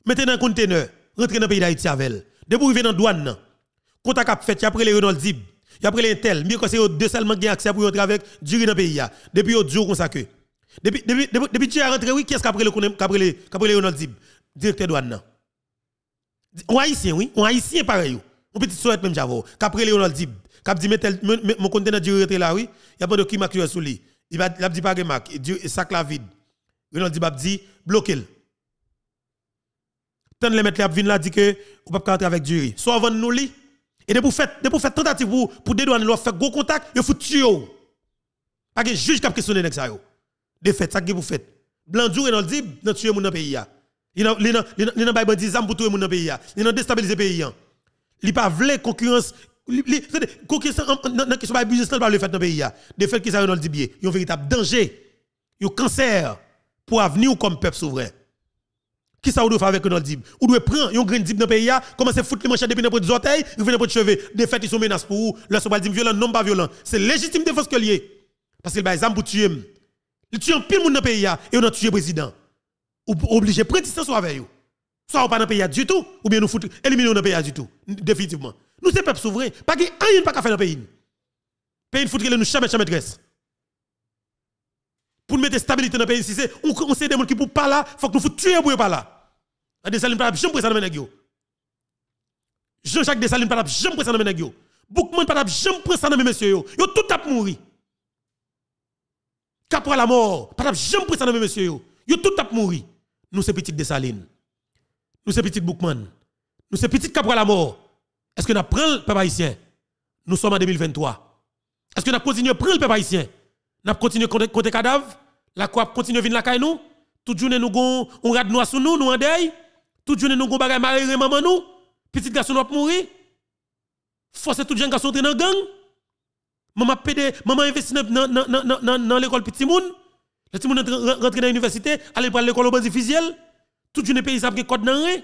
Mettez dans un conteneur. Rentrez dans le pays d'Haïti avec elle. Dès vous dans la douane, contact as fait, après les Renault Zib, après les Intel, mieux que c'est deux seulement qui ont accès pour rentrer avec du riz dans le pays. Depuis le jour qu'on s'accueille. Depuis, depuis, tu as rentré, oui, qui est-ce qu'après le, pris le, après le Zib, directeur douane. On haïtien, oui, on haïtien pareil. On petit souhait même, j'avoue, qu'après le Renault Zib. Cap dit mon conteneur du là oui, il y a pas de qui marque sur lui. Il va dit pas remarque, sac la vide. Renan dit bab dit le. le mettre là dit que on pas rentrer avec Soit nous li et de pour faire de pour faire tentative pour pour faire gros contact, il faut tuer. De fait ça vous fait. Blanc Renan dit tuer mon pays Il n'a il n'a il n'a pas pays. zam pour tuer mon dans pays Il ont déstabiliser pays. Il pas vle concurrence c'est-à-dire, question abusés pas le fait dans le pays. De fait, qui ça, dans le Dibier, il y un véritable danger, un cancer pour l'avenir comme peuple souverain. Qui ça, on doit faire avec dans le dib Vous doit prendre, un grain de dib dans le pays, commencer à foutre les manchettes depuis notre orteils, ils viennent notre cheveux. De fait, ils sont menacés pour vous. Là, c'est violent, non pas violent. C'est légitime de que lié. Parce qu'il y a des armes pour tuer. Ils tuent pile monde dans le pays et on a tué le président. Ou obligé de prendre distance avec eux. Soit on pas dans le pays du tout, ou bien nous foutre, éliminer dans le pays du tout. Définitivement. Nous sommes peuple souverain. Pas qu'il rien pas faire dans le pays. Le Pays faut qu'il nous jamais jamais dresse. Pour mettre stabilité dans le pays, si c'est on, on sait des gens qui pour pas là, il faut que nous faut tuer pour pas là. Ah, Dessaline pas jamais présent dans les Jean-Jacques Dessaline pas jamais présent dans ne Boukman pas jamais présent dans les messieurs. Yo tout tap mourir. Capra la mort, pas jamais présent dans monsieur. messieurs. Yo tout tap mourir. Nous sommes petits salines Nous sommes petits Boukman. Nous sommes petits Capra la mort. Est-ce que nous prenons le peuple haïtien Nous sommes en 2023. Est-ce que nous continuons à prendre le peuple haïtien Nous continuons à côté cadavre La croix continue à venir la caille nous Toute journée nous gon, on rade noir sous nous, nous en deuil. Toute journée nous gon bagay maré maman nous. Petit garçon nous mourir. Forcer tout jeune garçon dans dans gang. Maman pédé, maman investi dans l'école petit moun. Le petit moun rentre dans l'université, aller prendre l'école au bas officiel. Tout journée pays ça code dans rien.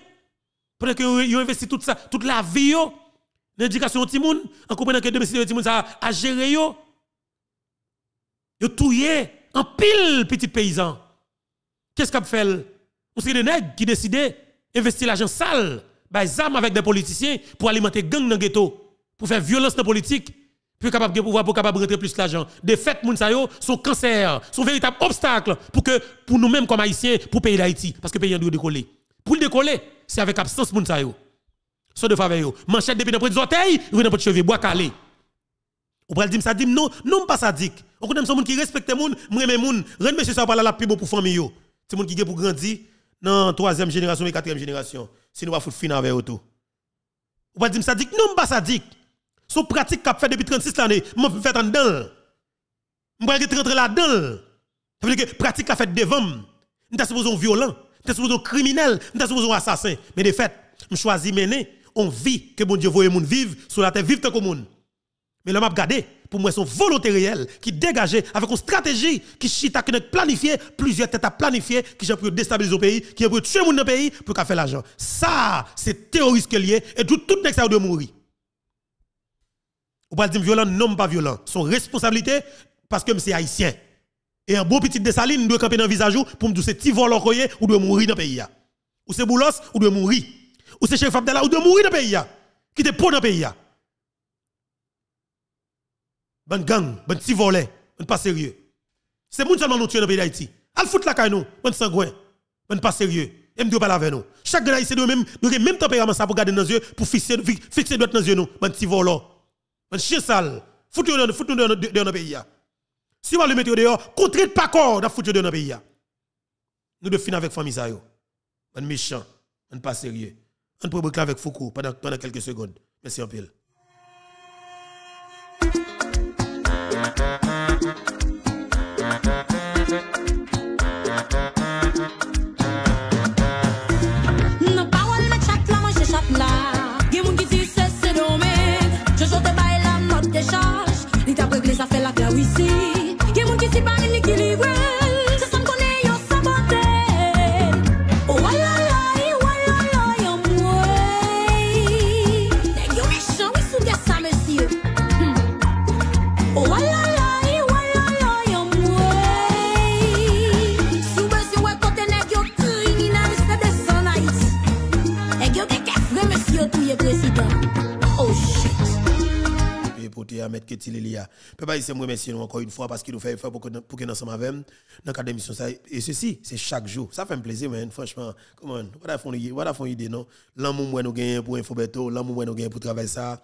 Pendant que ont investi tout ça, toute la vie yo l'éducation de Timoun, en comprenant que le domicile de monde a géré, Yo, yo touye en pile petit paysan. Qu'est-ce qu'on fait? On se des qui décident d'investir l'argent sale, des ben, armes avec des politiciens pour alimenter gangs dans le ghetto, pour faire violence dans la politique, pour capable de pouvoir pour capable rentrer plus l'argent. Des fêtes moun sont cancer, sont véritable obstacle pour que pour nous-mêmes comme haïtiens, pour payer d'Haïti parce que pays de décoller. Pour le décoller, c'est avec absence moun sont de faveur Manchette depuis dans orteils, vous pas bois calé. On peut dire ça dit non, non pas ça On connaît son gens qui respecte moun, moi gens moun, ce monsieur ça parle la plus pour famille C'est monde qui pour grandir non, troisième génération et quatrième génération. Si nous va foutre fin avec tout. vous peut dire ça dit non pas ça Son pratique fait depuis 36 je vais fait en dent. Je vais rentrer là-dedans. Ça veut dire que pratique fait devant. Nous supposé violent, nous supposé criminel, nous supposé assassin, mais de fait, je choisis on vit que mon Dieu voyait moun vivre sur la terre vivre comme que moun. Mais le a regardé pour moi son volonté réelle qui dégageait avec une stratégie qui chita que planifié plusieurs têtes à planifier qui j'ai pu déstabiliser le pays, qui a pu tuer moun dans pays pour faire l'argent. Ça, c'est terroriste que lié et tout tout nèg ça de mourir. Ou pas dire violent non pas violent, son responsabilité parce que c'est haïtien. Et un beau petit dessaline doit camper dans le visage pour me dire c'est ti volant ou doit mourir dans le pays. Ou c'est boulos ou doit mourir ou c'est chef Abdallah, ou de mourir dans le pays, qui te pour dans le pays. Bonne gang, bon petit volet, bon pas sérieux. C'est moun seulement nous tuer dans le pays d'Haïti. Al fout la caille nous, bon sangouin, bon pas sérieux. Et me pas avec nous. Chaque grand ici, nous même, doit même tempérament ça pour garder nos yeux, pour fixer, fixer notre dans nos yeux nous, bon petit volet. Bon chien sale, foutre nous dans le pays. Si vous le mettre dehors, contrez pas corps dans foutre dans le pays. Nous devons finir avec famille ça yo. Un méchant, n'est pas sérieux. On peut boucler avec Foucault pendant, pendant quelques secondes. Merci en pile. docteur que Ketililia. Papa, ici, moi, merci nous encore une fois parce qu'il nous fait effort pour que pour que nous sommes avec dans cadre d'émission ça et ceci, c'est chaque jour. Ça fait un plaisir man, franchement. comment on, voilà font voilà font idée non. L'amour moi nous gagne pour info beto, l'amour moi nous gagne pour travailler ça.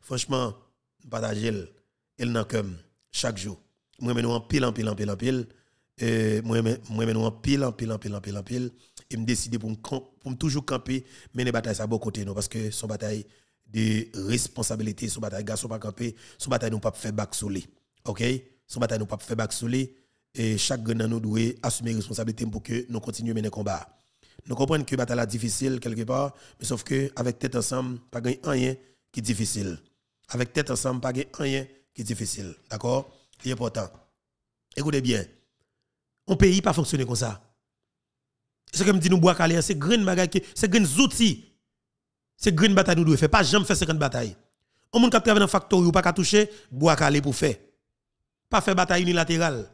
Franchement, partager elle n'a comme chaque jour. Moi nous en pile en pile en pile en pile. et moi moi nous en pile en pile en pile en pile en pile et me décider pour me pour toujours camper mais les batailles ça beau côté non parce que son bataille de responsabilité sur bataille garçon pas camper sur bataille nous pas faire back sur OK sur bataille nous pas faire back et chaque grand nous doit assumer responsabilité pour que nous continuions mener combat nous comprenons que bataille est difficile quelque part mais sauf que avec tête ensemble pas gagne rien qui est difficile avec tête ensemble pas gagne rien qui est difficile d'accord c'est important écoutez bien un pays pas fonctionner comme ça ce que nous bois c'est un outil. c'est outils c'est grande bataille nous devons faire. Pas jamais faire 50 batailles. On monde qui travaille dans factory ou pas qu'à toucher, bois calé pour faire. Pas faire bataille unilatérale.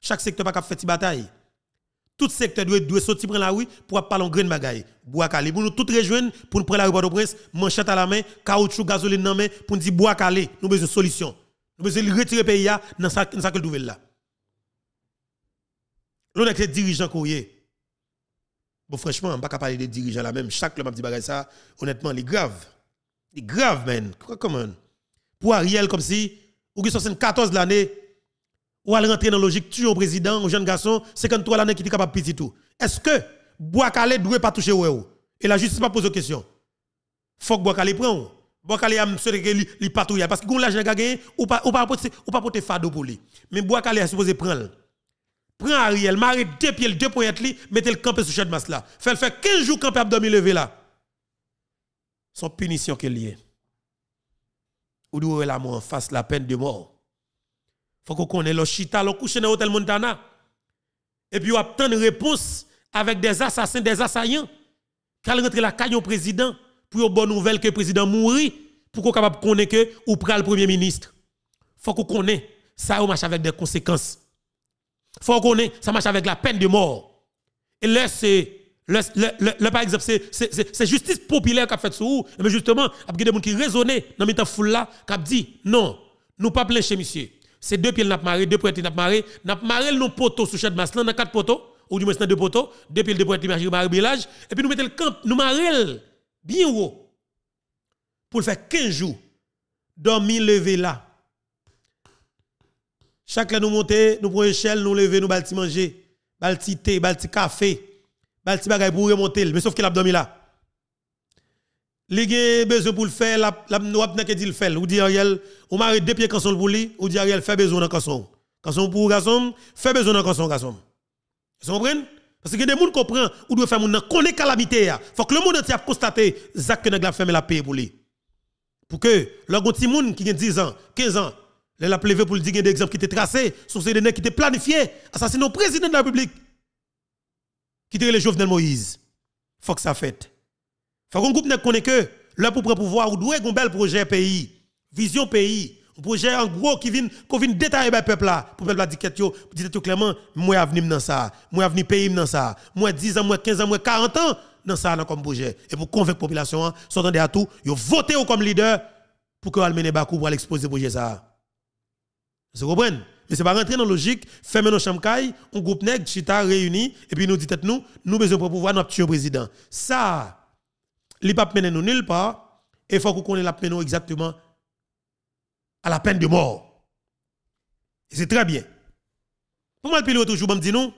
Chaque secteur pas qu'à faire bataille. Tout secteur doit doit sortir prendre la rue pour parler en green bagaille. Bois calé pour nous tous rejoindre pour nous prendre la rue de le prince manchette à la main, caoutchouc gazoline dans la main pour nous dire bois calé, nous besoin de solution. Nous besoin de retirer pays dans cette nouvelle nous là. L'on est dirigeant courrier. Bon, franchement, je ne pas parler des dirigeants là même. Chaque le m'a dit ça, honnêtement, c'est grave. C'est grave, man. Comment? Pour Ariel, comme si, ou qui 74 l'année, ou à rentrer dans la logique, tuer au président, un jeune garçon, 53 l'année qui est capable de tout. Est-ce que Boakale ne doit pas toucher ou Et la justice ne pas poser question. Faut que Boakale prenne. Boakale a monsieur qui patrouille. parce que l'argent gagné ou pas ou pas porter fado pour lui. Mais Boakale est supposé prendre prends Ariel, marie deux pieds, deux pointes, mettez le campé sous de masse là. Fait le fait 15 jours camper abdomi levé là. Son punition qu'elle liée. Ou doit la mort en face la peine de mort. Faut qu'on connaisse le chita, le couche dans l'hôtel Montana. Et puis, on obtient une réponse avec des assassins, des assaillants. Quand rentre la caille au président, pour une bonne nouvelle que le président mourit, pour qu'on capable connaître que ou prend le premier ministre. Faut qu'on connaisse. Ça, marche avec des conséquences faut qu'on ça marche avec la peine de mort. Et là, c'est, par exemple, c'est justice populaire qui a fait sous Mais justement, il y a des gens qui raisonnaient dans cette foule là, qui dit non, nous pas chez monsieur. C'est deux pieds n'a pas deux poètes n'a pas marré, n'a pas marré nos poteaux sous chef de masse, dans quatre poteaux, ou du moins deux poteaux, deux pieds de poètes marré au village, et puis nous mettons le camp, nous maré bien haut, pour faire 15 jours, dormir, lever là. Chaque là nous montons, nous prenons échelle, nous lever, nous balti manger, balti thé, balti café, balti bagay pour remonter, mais sauf que l'abdomen là. Les gens besoin pour le faire, la la n'a que dit le faire. Ou dit Ariel, on marre deux pieds quand son pour lui, ou dit Ariel fait besoin dans canson. Canson pour garçon, fait besoin dans canson garçon. Vous comprenez Parce que des gens comprennent ou doit faire monde connaît calamité Faut que le monde entier constater Zak que n'a la femme la paix pour lui. Pour que le petit monde qui a 10 ans, 15 ans, elle la plevé pour le dire des exemples qui étaient tracés, sur ces qui étaient planifiés, assassinés au président de la République. Qui était le Jovenel Moïse. Faut que ça fait. Faut qu'on groupe ne connaît que l'heure pour pouvoir ou doué un bel projet pays, vision pays, un projet en gros qui vient qui vient détailler le ben peuple là pour peuple dire tout dire clairement moi avenir dans ça, moi avenir pays dans ça, moi 10 ans, moi 15 ans, moi 40 ans dans ça comme projet et pour convaincre la population hein, s'entendre à tout, ils comme leader pour que mène Bakou pour l'exposer projet ça. Vous comprenez Mais c'est pas rentré dans la logique, faire nos chambres, un groupe nègre, chita réuni, et puis nous dit tête nous, nous besoin pour pouvoir nous tuer président. Ça, les papes mènent nous nulle part, et il faut qu'on connaisse la peine exactement à la peine de mort. c'est très bien. Pour moi, le pilote, toujours, me dit non.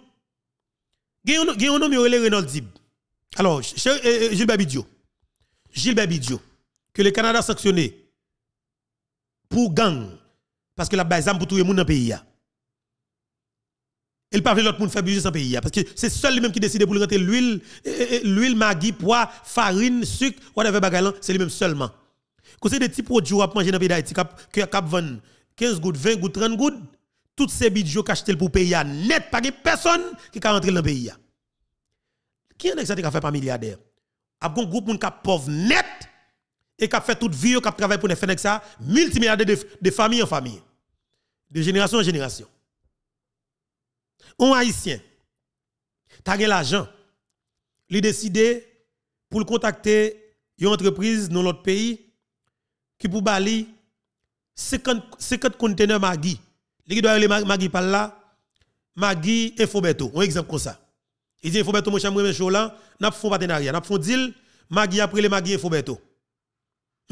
Il y a un homme qui Alors, cher euh, euh Gilbert Bidio, Gilbert Bidio, que le Canada sanctionné pour gang parce que la baisse pour tout le monde dans le pays. Il ne pas l'autre monde faire business dans le pays. Parce que c'est seul lui-même qui décide pour rentrer l'huile, eh, eh, eh, l'huile, magui, poids, farine, sucre, whatever bagaille, c'est lui-même seulement. Quand c'est des petits produits à manger dans le pays d'Haïti, qui ont 15 gouttes, 20 gouttes, 30 gouttes, toutes ces bidjos qu'acheter pour payer net, pas personne qui a rentré dans le pays. Qui est-ce qui a fait par milliardaire? Il y a un groupe qui est pauvre net et qui a fait toute vie, qui a travaillé pour nous faire ça, multimilliardaires de, de famille en famille, de génération en génération. Un haïtien, t'as l'argent, il décidé pour le contacter une entreprise dans notre pays qui pour bali 50 50 conteneurs Maggi. Les doit aller Maggi par là. et Foberto. un exemple comme ça. Il dit Infobeto mon chambre mes là, n'a font partenariat, n'a font deal, Maggi après les et Foberto.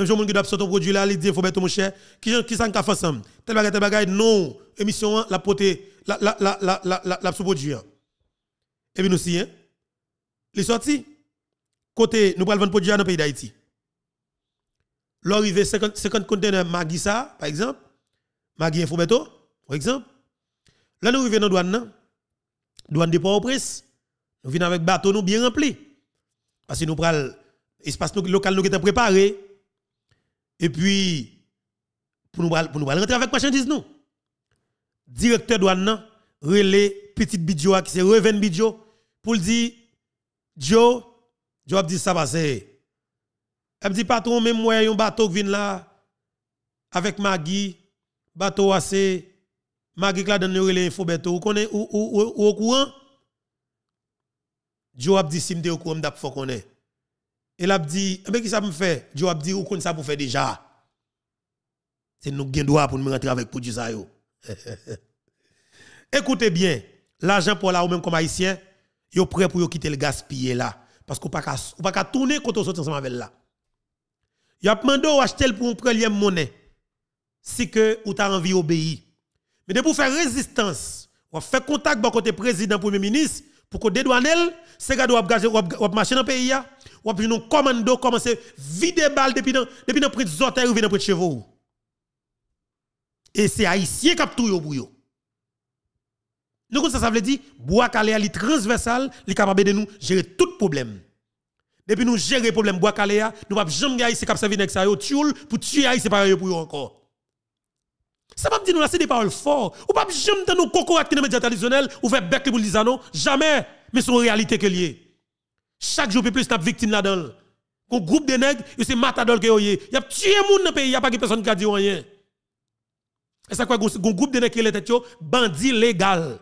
Même si on qui doit produit là, il dit faut mettre mon cher, qui qui ça qu'a fait ensemble. Tel bagage tel bagage non, émission la pote, la la la la la la sous produit. Et bien aussi hein. Les sorties côté nous prenons le produit dans le pays d'Haïti. L'arrivée 50 50 conteneurs Magisa, par exemple, Maggi Infobeto par exemple. Là nous arrivons dans douane hein. douane de Port-au-Prince. Nous venons avec bateau nous bien rempli. Parce que nous prenons l'espace local nous qui est préparé et puis, pour nous, pour nous rentrer avec marchandise, nous. Directeur douane, relais petite bidjo, qui c'est Reven Bidjo, pour dire, Joe, Joe a dit ça passe. Elle dit, patron, même moi, y a un bateau qui vient là, avec Maggie, bateau assez, Maggie qui a donné relais info, vous connaissez, ou au courant? Joe a dit, si au courant, d'ap faut connaître. Il a dit, mais eh ben, qui ça me fait Dieu a dit, ou qu'on ça pour faire déjà C'est nous qui droit pour nous rentrer avec produit Écoutez bien, l'argent pour là, ou même comme haïtien, est prêt pour quitter le gaspiller là. Parce qu'on pas pas tourner quand on sort ensemble avec là. Il a demandé ou acheter pour un première monnaie. Si que ou t'as envie d'obéir. Mais de pour faire résistance, ou faire contact avec le président, premier ministre, pour qu'on dédouane, c'est qu'on doit marcher dans le pays ou puis nous commando commencer vider balle depuis dans depuis dans près de zotaire ou dans près de chevaux. Et c'est haïtien qui a tout yo bouillot. Nous, ça, ça veut dire, bois calé, li transversal, li capable de nous gérer tout problème. Depuis nous gérer problème bois calé, nous pas jamais haïtien qui a servi avec ça yo tuul pour tuer haïtien par pour encore. Ça pas dire nous là c'est des paroles fortes. Ou pas jamais dans nos cocottes qui dans médias traditionnels ou faire bec pour les Jamais, mais c'est une réalité que lié. Chaque jour, plus de victime là-dedans. Qu'on groupe de nègres, c'est matadol qui là. Il y a tué monde dans le pays, il n'y a pas de personne qui a dit rien. Et ça quoi, un groupe de nègres qui est tête, bandit légal.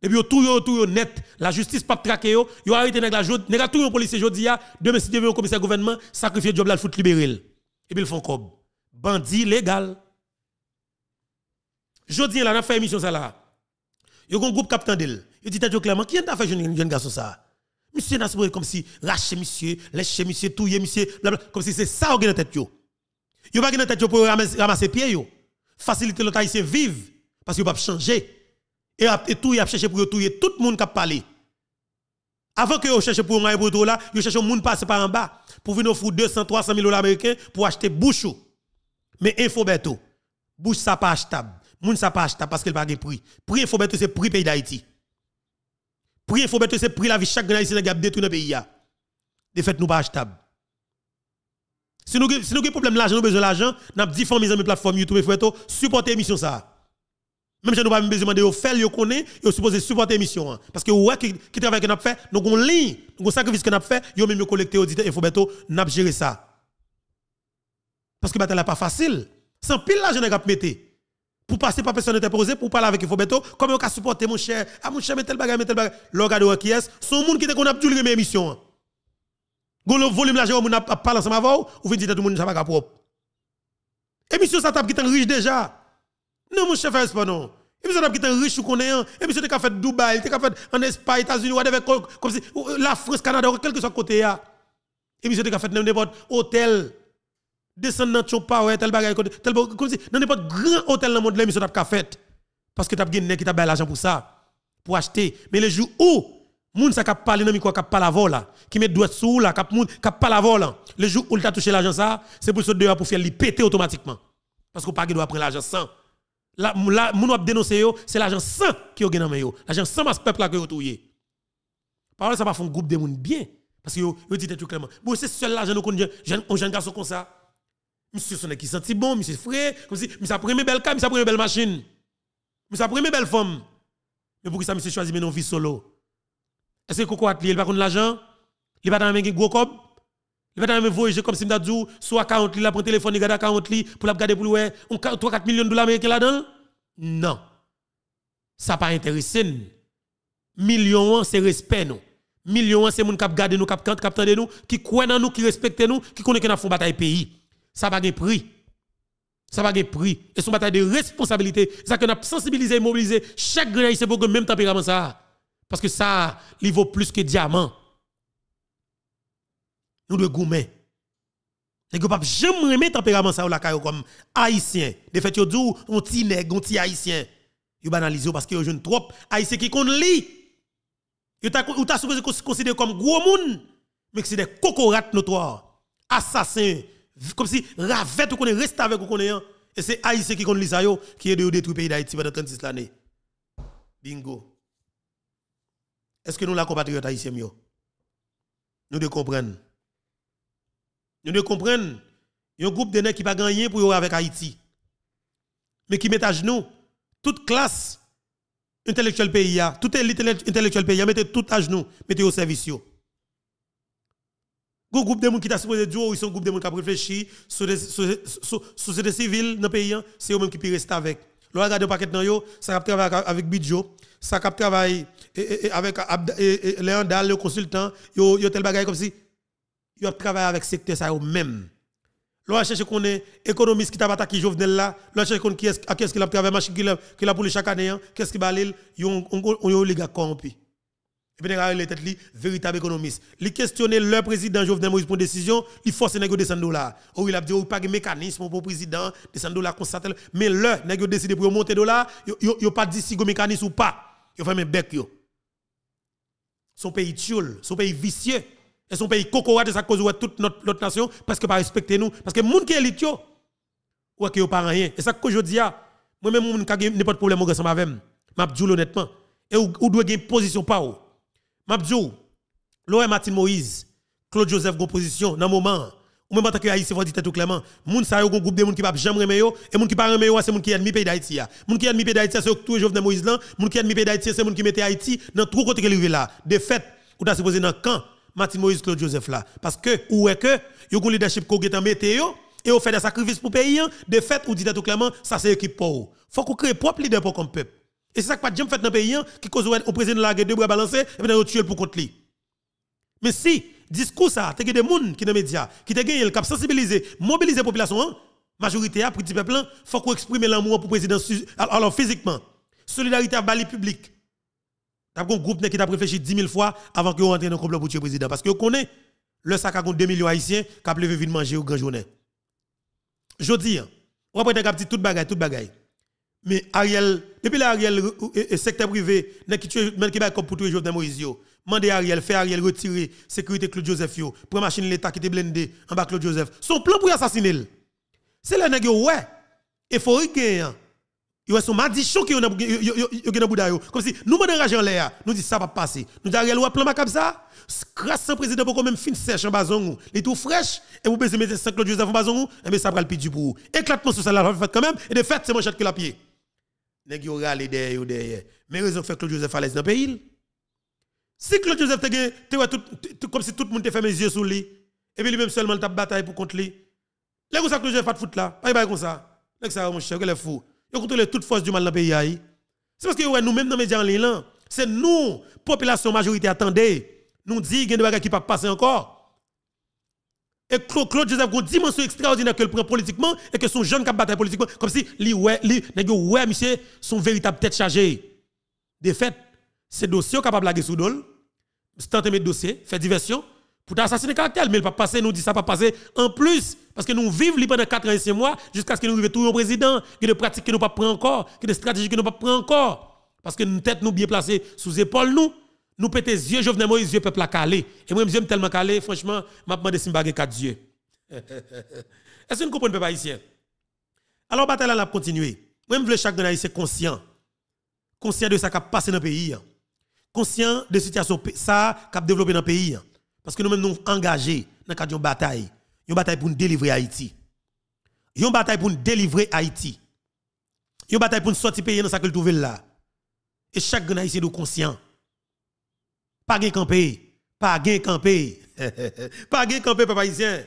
Et puis, tout yo, tout yo net, la justice pas traqué yo, yo arrêté nèg la jour, nèg tout yo policier jodi a, demain si devient commissaire gouvernement, sacrifier job là le foot libérer. Et puis ils font cob. Bandit légal. Jodi là, on a fait émission ça là. a un groupe captain d'elle. Il dit clairement, qui est fait une jeune garçon ça Monsieur Nas comme si lâche monsieur, lâcher monsieur, touiller monsieur, blablabla, comme si c'est ça qui est dans tête yo. Yo pas dans tête pour ramasser pied yo. Faciliter le taïsien vivre parce que pas changer. Et, et tout vous cherché pour touiller tout le monde qui a parlé. Avant que vous cherchiez pour un pour là, vous cherchez un monde passe par en bas pour venir offrir 200, 300 000 dollars américains pour acheter bouchou. Mais info bête, bouche ça pas achetable. Moun ça pas achetable parce qu'il pas de prix. Prix info bête, c'est prix pays d'Haïti. Prix, il faut mettre c'est prix la vie chaque haïtien qui a détruit le pays. De fait, nous pas achetable. Si nous avons un problème l'argent, nous besoin l'argent, nous avons différents mes une plateforme YouTube et supporter l'émission ça. Même si nous pas besoin de faire, nous connaissons, nous supposé supporter l'émission. Hein. Parce que ouais, qui, qui travail que nous avons fait, nous avons ligne, nous avons sacrifice que nous avons fait, nous même collecté auditeur et nous avons gérer ça. Parce que la bataille n'est pas facile. Sans pile l'argent n'a pas mis pour passer par personne interposée, pour parler avec Foubeto, comment on peut supporter mon cher, ah mon cher, mettez le bagage, mettez le bagage. L'organe qui est, son monde qui est qu'on a dû mes émission. Hein. Gon le volume là, on a parlé ensemble avant, ou dit à tout le monde n'a pas propre. Émission ça tape qui est riche déjà. Non, mon chef, fais pas non. Émission ça qui est riche ou qu'on est, hein. émission qui fait Dubaï, qui fait en Espagne, États-Unis, ou comme si euh, la France, Canada, quel que soit côté là. Émission qui fait n'importe hôtel descendre dans ton power, tel bagage, tel comme si, dans n'importe grand hôtel dans le monde, l'émission t'a fait. Parce que t'as gagné qui t'a l'argent pour ça, pour acheter. Mais le jour où, moun sa kap parle dans micro kap pas la vol qui met doigt sous là kap moun pas la vol le jour où t'a touché l'argent ça c'est pour de dehors pour faire li péter automatiquement parce qu'on pas doit prendre l'argent sans la moun a dénoncé yo c'est l'argent sans qui yo dans yo l'argent sans mas peuple là que yo touye parole ça va faire un groupe de moun bien parce que yo, yo dit tout clairement bon c'est seul l'argent nous connaît un jeune garçon comme ça Monsieur Sonnet qui senti bon, monsieur frère, comme si, monsieur a pris belle belle monsieur a pris machine, belle Monsieur a pris femme. Mais pourquoi ça, monsieur choisit mais non vie solo? Est-ce que Coco qu'il il va prendre l'argent? Il va dans un gros cob? Il va dans un voyage comme si m'a dit, soit 40 li, la prend téléphone, il garde 40 li, pour la garder pour ouais, on 3-4 millions de dollars américains là-dedans? Non. Ça pas intéressant. Millions, c'est respect, non. Millions, c'est moun kap garder nous, kap qui kap tende nous, qui croient nous, qui respectent nous, qui connaît que a fait bataille pays ça va gagner prix. Ça va gagner prix. Et son bataille de responsabilité, ça qu'on a sensibilisé et mobilisé chaque grenadier c'est pour que même tempérament ça. Parce que ça, il vaut plus que diamant. Nous de gourmet. que pas jamais remettre tempérament ça la caillou comme haïtien. De fait yo dit on petit nèg, on petit haïtien. Yo banalise parce que yo jeune trop haïtien qui kon li. Yo ta ou ta supposé considéré comme gros moun, mais que c'est des cocorates notoires, assassins, comme si ravette ou qu'on reste avec ou qu'on est. Et c'est Haïti qui connaît ça qui est de détruire le pays d'Haïti pendant 36 années. Bingo. Est-ce que nous, la compatriote haïtienne, nous devons comprendre. Nous devons comprendre. Il y a un groupe de nèg qui pas gagné pour y avec Haïti. Mais qui met à genoux toute classe intellectuelle pays, toute élite intellectuelle pays, mettez tout à genoux, mettez au service un groupe de monde qui t'a supposé dire, oh, ils sont un groupe de monde qui a réfléchi, société civile dans le pays, hein. c'est eux-mêmes qui peuvent rester avec. L'on regarde le paquet dans yo, ça a travaillé avec Bidjo, ça a travaillé avec Léon le consultant, yo, yo tel bagaille comme si, yo travaillé avec secteur ça eux-mêmes. L'on cherché qu'on est économiste qui t'a attaqué Jovenel là, l'on cherché qu'on qui est, à qui ce qu'il a travaillé, machine qui l'a pour chaque année, hein. qu'est-ce qui a, ils ont les gars corrompus. Et puis, il tête véritable économiste. Il questionnait le président Jovenel Moïse pour une décision, il force les de 100 dollars. Ou il a dit, il oh, pas de mécanisme pour le président, de 100 dollars Mais le, il décidé pour monter dollars, il n'y a pas dit si mécanisme ou pas. Il fait un bec. Son pays tchoul, son pays vicieux. Et son pays cocoa, de sa cause ou toute notre, nation, parce que pas respecter nous. Parce que les gens qui est yo, ou qui pas rien. Et ça que je dis, ah, moi-même, je n'ai pas de problème avec ça. Je dis honnêtement. Et vous devez doit une position pas ou. Mabdou, l'OM Martin Moïse, Claude Joseph gon position dans moment ou même en tant que haïtien faut dire tout clairement moun sa yo gon groupe de moun qui pa jamais remé yo et moun qui pa remé yo c'est moun qui ennemi pays d'Haïti moun qui ennemi pays d'Haïti c'est tout Jovenel Moïse là moun qui ennemi pays d'Haïti c'est moun qui mette Haïti dans trois côtés qui arrivé là de fait ou ta supposé dans camp Martin Moïse Claude Joseph là parce que ou est que yo gon leadership ko gèt en météo et au fait des sacrifices pour pays hein? de fait ou dit tout clairement ça c'est équipe pour faut qu'on crée propre leader pour comme peuple et c'est ça que pas de fait dans le pays, hein, qui cause au président de la guerre de bras balancer, et puis tuer pour contre lui. Mais si, discours ça, tu as des gens qui dans les médias, qui ont gagné, qui sensibilisé, mobilisé la population, hein, majorité a petit peuple, il hein, faut qu'on exprime l'amour pour le président, alors physiquement. Solidarité à Bali public. Tu un groupe qui a réfléchi 10 000 fois avant que rentre dans le complot pour tuer le président. Parce que vous connaissez le sac à 2 millions haïtiens qui ont levé de manger au grand journée. Je dis, on va prendre tout bagaille, tout bagaille mais Ariel, depuis l'Ariel, le euh, euh, euh, secteur privé, qui va comme pour tous les jours de Moïse, mandez Ariel, fait Ariel retirer sécurité Claude Joseph, pour machine l'État qui était blindé en bas Claude Joseph. Son plan pour assassiner. C'est là nèg ouais, hein. il faut y a son madichon qui est dans bouda yo comme si nous mandons en l'air nous disons, ça va passer nous Ariel ouais plan ma comme ça grâce au président pour quand même fin sèche en bazon il tout fraîche et vous baissez mettre 5 Claude Joseph en bazon et eh mais ça va le du pour éclatement social la fait quand même et de fait c'est manchette que la pied nèg yo rale derrière derrière mais raison fait Claude Joseph Alès dans pays si Claude Joseph te comme si tout le monde te fait mes yeux sur lui et puis lui même seulement tape bataille pour contre lui les comme ça Claude Joseph pas de foot là pas comme ça nèg ça mon cher que les fous yo contrôle toute force du mal dans pays c'est parce que ouais, nous même dans les médias en ligne c'est nous population majorité attendez nous dit qu'il y a des qui pas passer encore et Claude Joseph a une dimension extraordinaire qu'elle prend politiquement et que son jeune qui bataille politiquement, comme si lui, ouais, monsieur, son véritable tête chargée. De fait, ces dossiers capable de blaguer sous dol, tenter mes dossiers, faire diversion, pour assassiner caractère. Mais il pas passer, nous dit ça pas passer. En plus, parce que nous vivons pendant 4 ans et 6 mois, jusqu'à ce que nous arrivions tout au président, que des pratiques que nous pas prend encore, que des stratégies que nous pas prend encore. Parce que nous tête nous bien placée sous épaules nous nous pété yeux, je venais les yeux peuple à calé. Et moi, je tellement calé, franchement, je dit si je quatre yeux. Est-ce que vous comprenez, peuple haïtien? Alors, bataille là, continuer. Moi, je veux chaque haïtien conscient. Conscient de ce qui a passé dans le pays. Conscient de ce situation qui a développé dans le pays. Parce que nous-mêmes, nous sommes engagés dans la bataille. Une bataille pour nous délivrer Haïti. Une bataille pour nous délivrer Haïti. Une bataille pour nous sortir pays dans ce que nous trouvons là. Et chaque haïtien est conscient. Pas de campé Pas de campé pas de campé papa haïtien.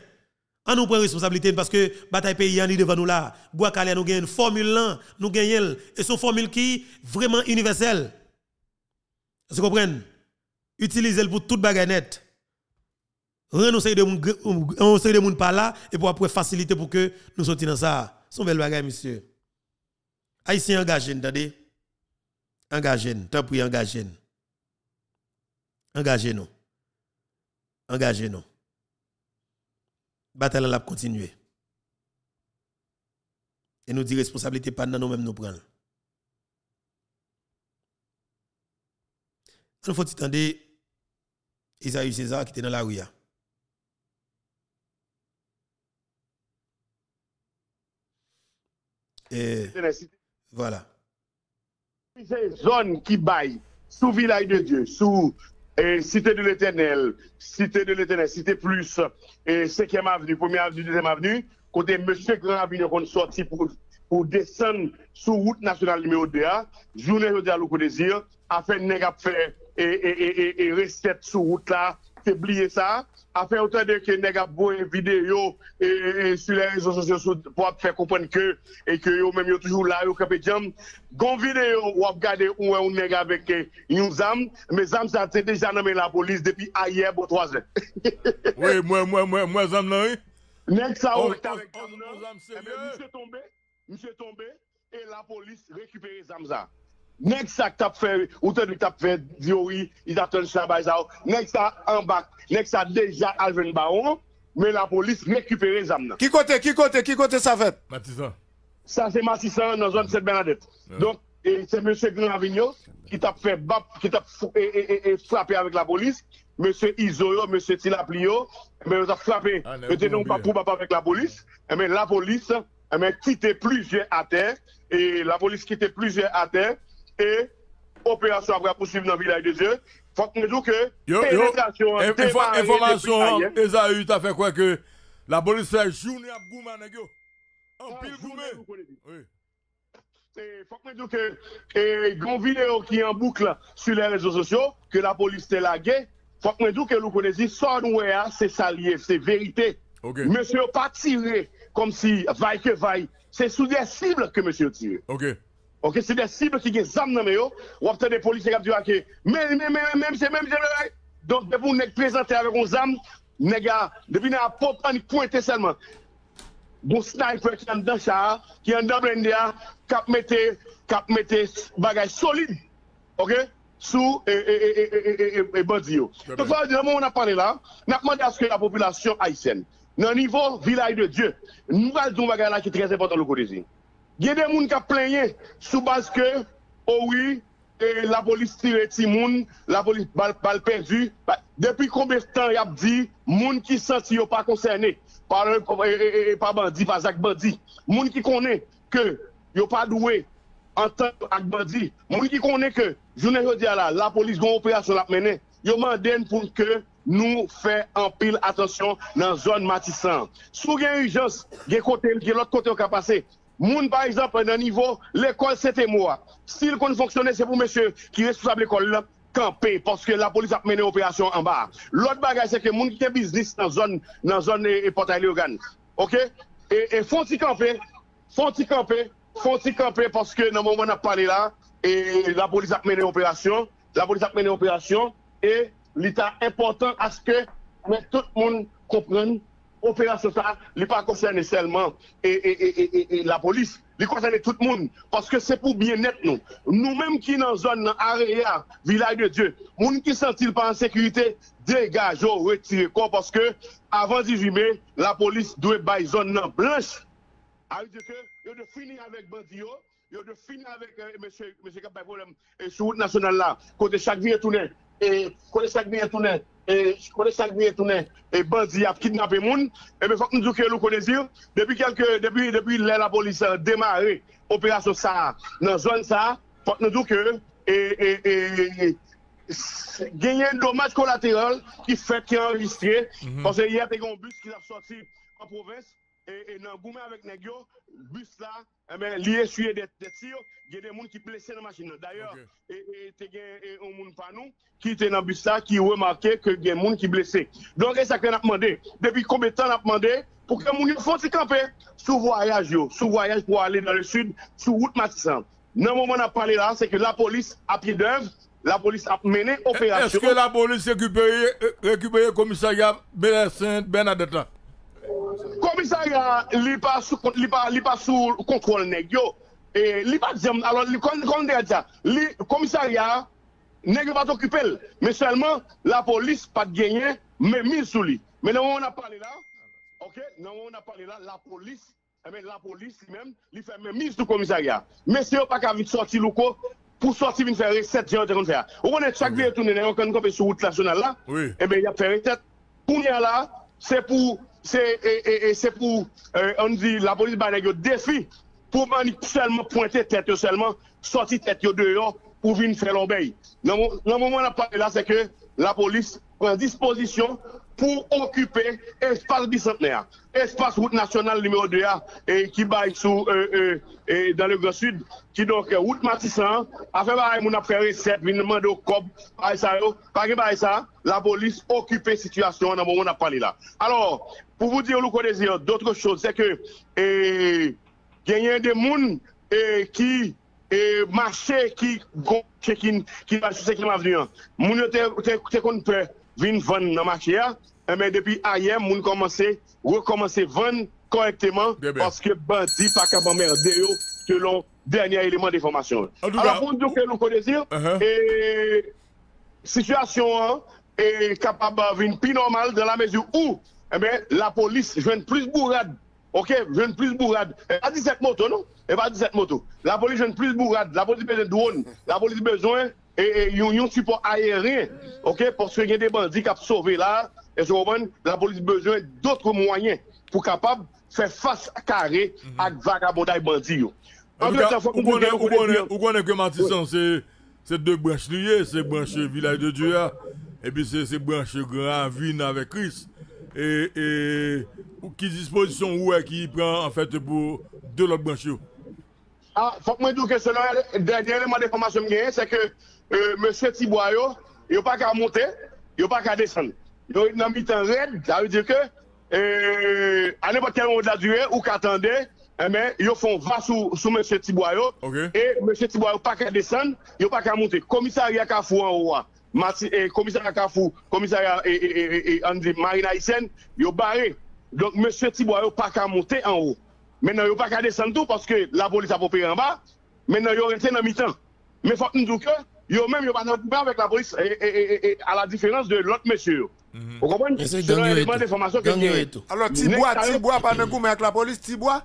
On nous prend responsabilité parce que bataille pays en devant nous là. Guacalé nous gagne une formule là, nous gagnons et son formule qui vraiment universelle. Vous comprenez Utilisez-le pour toute bagarre net. Rien nous de moun par là et pour après faciliter pour que nous sortions dans ça. Son belle bagarre monsieur. Haïtien engagé, entendez Engagé, tant y engagé. Engagez-nous. Engagez-nous. Bataille la continuer. Et nous dit responsabilité pas dans nous-mêmes nous prenons. Il faut attendre Isaïe César qui était dans la rue. Hein. Et voilà. C'est zone qui baille sous village de Dieu, sous et Cité de l'Éternel, Cité de l'Éternel, Cité Plus, et 5e Avenue, 1 e Avenue, 2e Avenue, côté M. Grand Avenue, on sorti pour, pour descendre sur route nationale numéro 2A, journée de à Désir, afin de faire et, et, et, et recette sur route là, oublié ça. A fait autant de que nèg a une vidéo sur les réseaux sociaux pour faire comprendre que et que même sont toujours là yo campé jam. Gon vidéo ou a regarder ou un nèg avec eh, une zame, mais zam ça déjà nommé la police depuis ailleurs, pour trois h Oui, moi moi moi moi zam là. Nèg ça ou oh, oh, avec oh, zam. Eh ben, monsieur tombé, monsieur tombé et la police récupère zam ça. N'est-ce que as fait, ou tu as fait il a fait ça travail. ça. ça en bac, nèg ça déjà Alvin Baron, mais la police récupère les âmes. Qui côté, qui côté, qui côté ça fait Matissan. Ça c'est Matissan dans zone Sainte Bernadette. Donc c'est monsieur Grand qui a fait qui t'a e, e, e, frappé avec la police. Monsieur Isoyo, Monsieur Tilaplio, mais eh ben, on a frappé. Mais et non pas pour avec la police. Mais eh ben, la police, mais eh ben, quitté plusieurs à terre. Et la police quitté plusieurs à terre et opération après poursuivre dans village de Dieu. Faut que nous que Information, hein, t'as fait quoi que la police fait journée à En hein, ah, pile faut que nous que grand vidéo qui est en boucle sur les réseaux sociaux, que la police est laguée. Faut que nous disions que nous ça hein, c'est vérité. Monsieur pas tiré comme si vaille que C'est sous des cibles que monsieur tire. OK. Ok, c'est des cibles qui sont des âmes Ou après des policiers qui ont dit, mais, mais, mais, même, c'est même, Donc, de vous présenter présenté avec nos armes, les gars, depuis vous êtes pas panique pointé seulement. Bon sniper qui est dans ça, qui est dans Blendia, qui a mis des bagages solides. Ok? sous et bandits. Donc, on a parlé là, on a demandé à ce que la population haïtienne, dans le niveau village de Dieu, nous allons dire un bagage là qui est très important le côté il y a des gens qui ont plaigné sous base que, oh oui, e la police tire la police a bal perdue. depuis combien de temps il a dit, gens qui sont pas concernés par un e, e, par bandit, par Zach bandit, gens qui connaît que sont pas doué en tant que bandit, gens qui connaissent que je ne dire là, la police gon opération la Ils m'ont pour que nous fassions en pile attention dans la zone matissante. Sous une urgence, il y a l'autre côté qui a passé, Moun, par exemple, dans le niveau, l'école, c'était moi. S'il qu'on fonctionnait, c'est pour monsieur qui est responsable de l'école, camper parce que la police a mené opération en bas. L'autre bagage, c'est que les gens qui ont business dans la zone, dans zone et portail Léogane. OK? Et, font-ils camper? Font-ils camper? Font-ils camper parce que dans le moment on a parlé là, et la police a mené opération, la police a mené opération, et l'État important à ce que mais tout le monde comprenne opération ça, il pas concerné seulement et, et, et, la police, il concerne tout le monde. Parce que c'est pour bien-être nous. Nous-mêmes qui dans la zone arrière, village de Dieu, gens qui ne sentent pas en sécurité, dégagez, oh, retirez vous parce que avant 18 mai, la police doit bailler zone blanche. Il que de finir avec Bandio. Yo de finir avec M. Euh, monsieur, monsieur qui a route nationale là, côté chaque vie est et je connais ça et je connais chaque qui est et a kidnappé monde. Et bien, il faut que nous nous connaissions. Depuis que la police euh, a démarré l'opération ça, dans la zone ça, il faut que nous nous que Et un e, e, e, dommage collatéral qui fait qu'il mhm. y a un Parce qu'il y a un bus qui a sorti en province et, et dans goumé avec Negio, le bus là, eh ben, il des tirs, il y a des gens qui blessés dans la machine. D'ailleurs, il y a un monde qui était dans bus là, qui remarquait que y des gens qui blessés. Donc, c'est ça qu'on a demandé. Depuis combien de temps on a demandé pour que les gens fassent camper sous voyage, sous voyage pour aller dans le sud, sous route Matissan. Dans le moment où on a parlé là, c'est que la police a pied d'œuvre, la police a mené opération. Est-ce que la police a euh, récupéré le commissariat Bernadette là? commissariat li pas sous li pas li pas sous contrôle nèg yo et li pas dire alors li comment dire ça commissariat nèg pas occupé mais seulement la police pas gagné mais mis sous lui mais non on a parlé là OK non on a parlé là la police eh bien, la police même il lui fait même mise du commissariat. Mais si vous pas qu'à sortir le loco pour sortir une faire recette, j'ai envie de faire. Vous connaissez chaque vieux tourné, vous connaissez sur route nationale là. et eh ben il y a fait recette. Pour nous là, c'est pour c'est pour, euh, on dit, la police va au défi pour seulement pointer tête seulement, sortir tête dehors pour venir faire l'ombeille. Dans le moment où on là, c'est que la police prend disposition pour occuper l'espace bicentenaire. Espace route nationale numéro 2 A et qui baille sous, dans le Grand Sud, qui donc route Matissan, a fait bail mon après recette, vin demande au COP, bail ça, ça, la police occupe la situation dans moment on a parlé là. Alors, pour vous dire, le d'autres choses, c'est que, il y a des gens qui et marché qui qui qui va sur ce qui va venir mon était était qu'on vin vendre dans marché mais eh depuis hier moun commencé recommencer vendre correctement parce que bandit pas capable merder yo selon dernier élément d'information. Alors pour dire que nous connaissons uh-huh. et situation hein, est capable venir plus normale dans la mesure où eh la police vient plus bourrade OK, ne plus bourrade. Pas 17 motos, non? Et pas 17 motos. La police ne plus bourrade. La police besoin de drone, La police besoin E, e yon yon si pou ayerin, ok, porske yon mhm. de bandi kap sove la, e sou bon, la polis bezoen dotre mwanyen pou kapab se fase kare ak vagabon da yon bandi yo. Ou konen kwen matisan, se de branche liye, se branche vilay de Dura, e pi se se branche gran vin ave Kris, e, e, ki disposisyon ou e ki yi pren an fèt pou de lòk branche yo? Ah, fòk mwen dò ke sè la, dèlèman de fòmasyon mwen, se ke M. Euh, monsieur Tiboyo, il n'y pas qu'à monter, il n'y pas qu'à descendre. Donc, a le temps raide, ça veut dire que, euh, à n'importe quel moment de la durée, ou qu'attendre, eh bien, ils font va sous, sous M. Tiboyo. Et M. Tiboyo, pas qu'à descendre, il n'y pas qu'à monter. Commissariat Kafou en haut, et eh, commissariat Kafou, commissariat et, et, et, et Marina ils barré. Donc, M. Tiboyo, pas qu'à monter en haut. Maintenant, il n'y a pas qu'à descendre tout parce que la police a popé en bas. Maintenant, il y a un temps Mais il faut nous dire que yo même yo pas de couper avec la police et, à la différence de l'autre monsieur. Mhm. Vous comprenez C'est un élément d'information que Alors Tibois, Tibois pas de avec la police, Tibois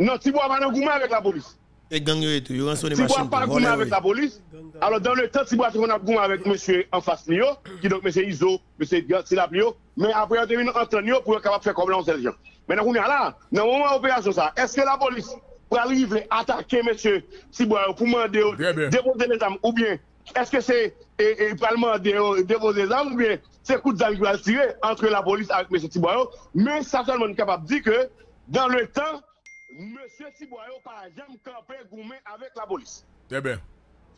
Non, Tibois pas de avec la police. Et gang et tout, yo rançonné Tibois pas coupé avec la police. Alors dans le temps Tibois on a couper avec monsieur en face Lio, qui donc monsieur Iso, monsieur plio, mais après on termine entre nous pour être capable de faire comme l'ancien sait gens. Maintenant on est là, dans le moment opération ça, est-ce que la police pour arriver attaquer monsieur Tibois euh, pour demander déposer les armes ou bien est-ce que c'est le Parlement des armes ou bien c'est coup de qui va tirer entre la police et M. Tiboyo Mais ça seulement capable de dire que dans le temps, M. Tiboyo n'a jamais campé avec la police. Très bien.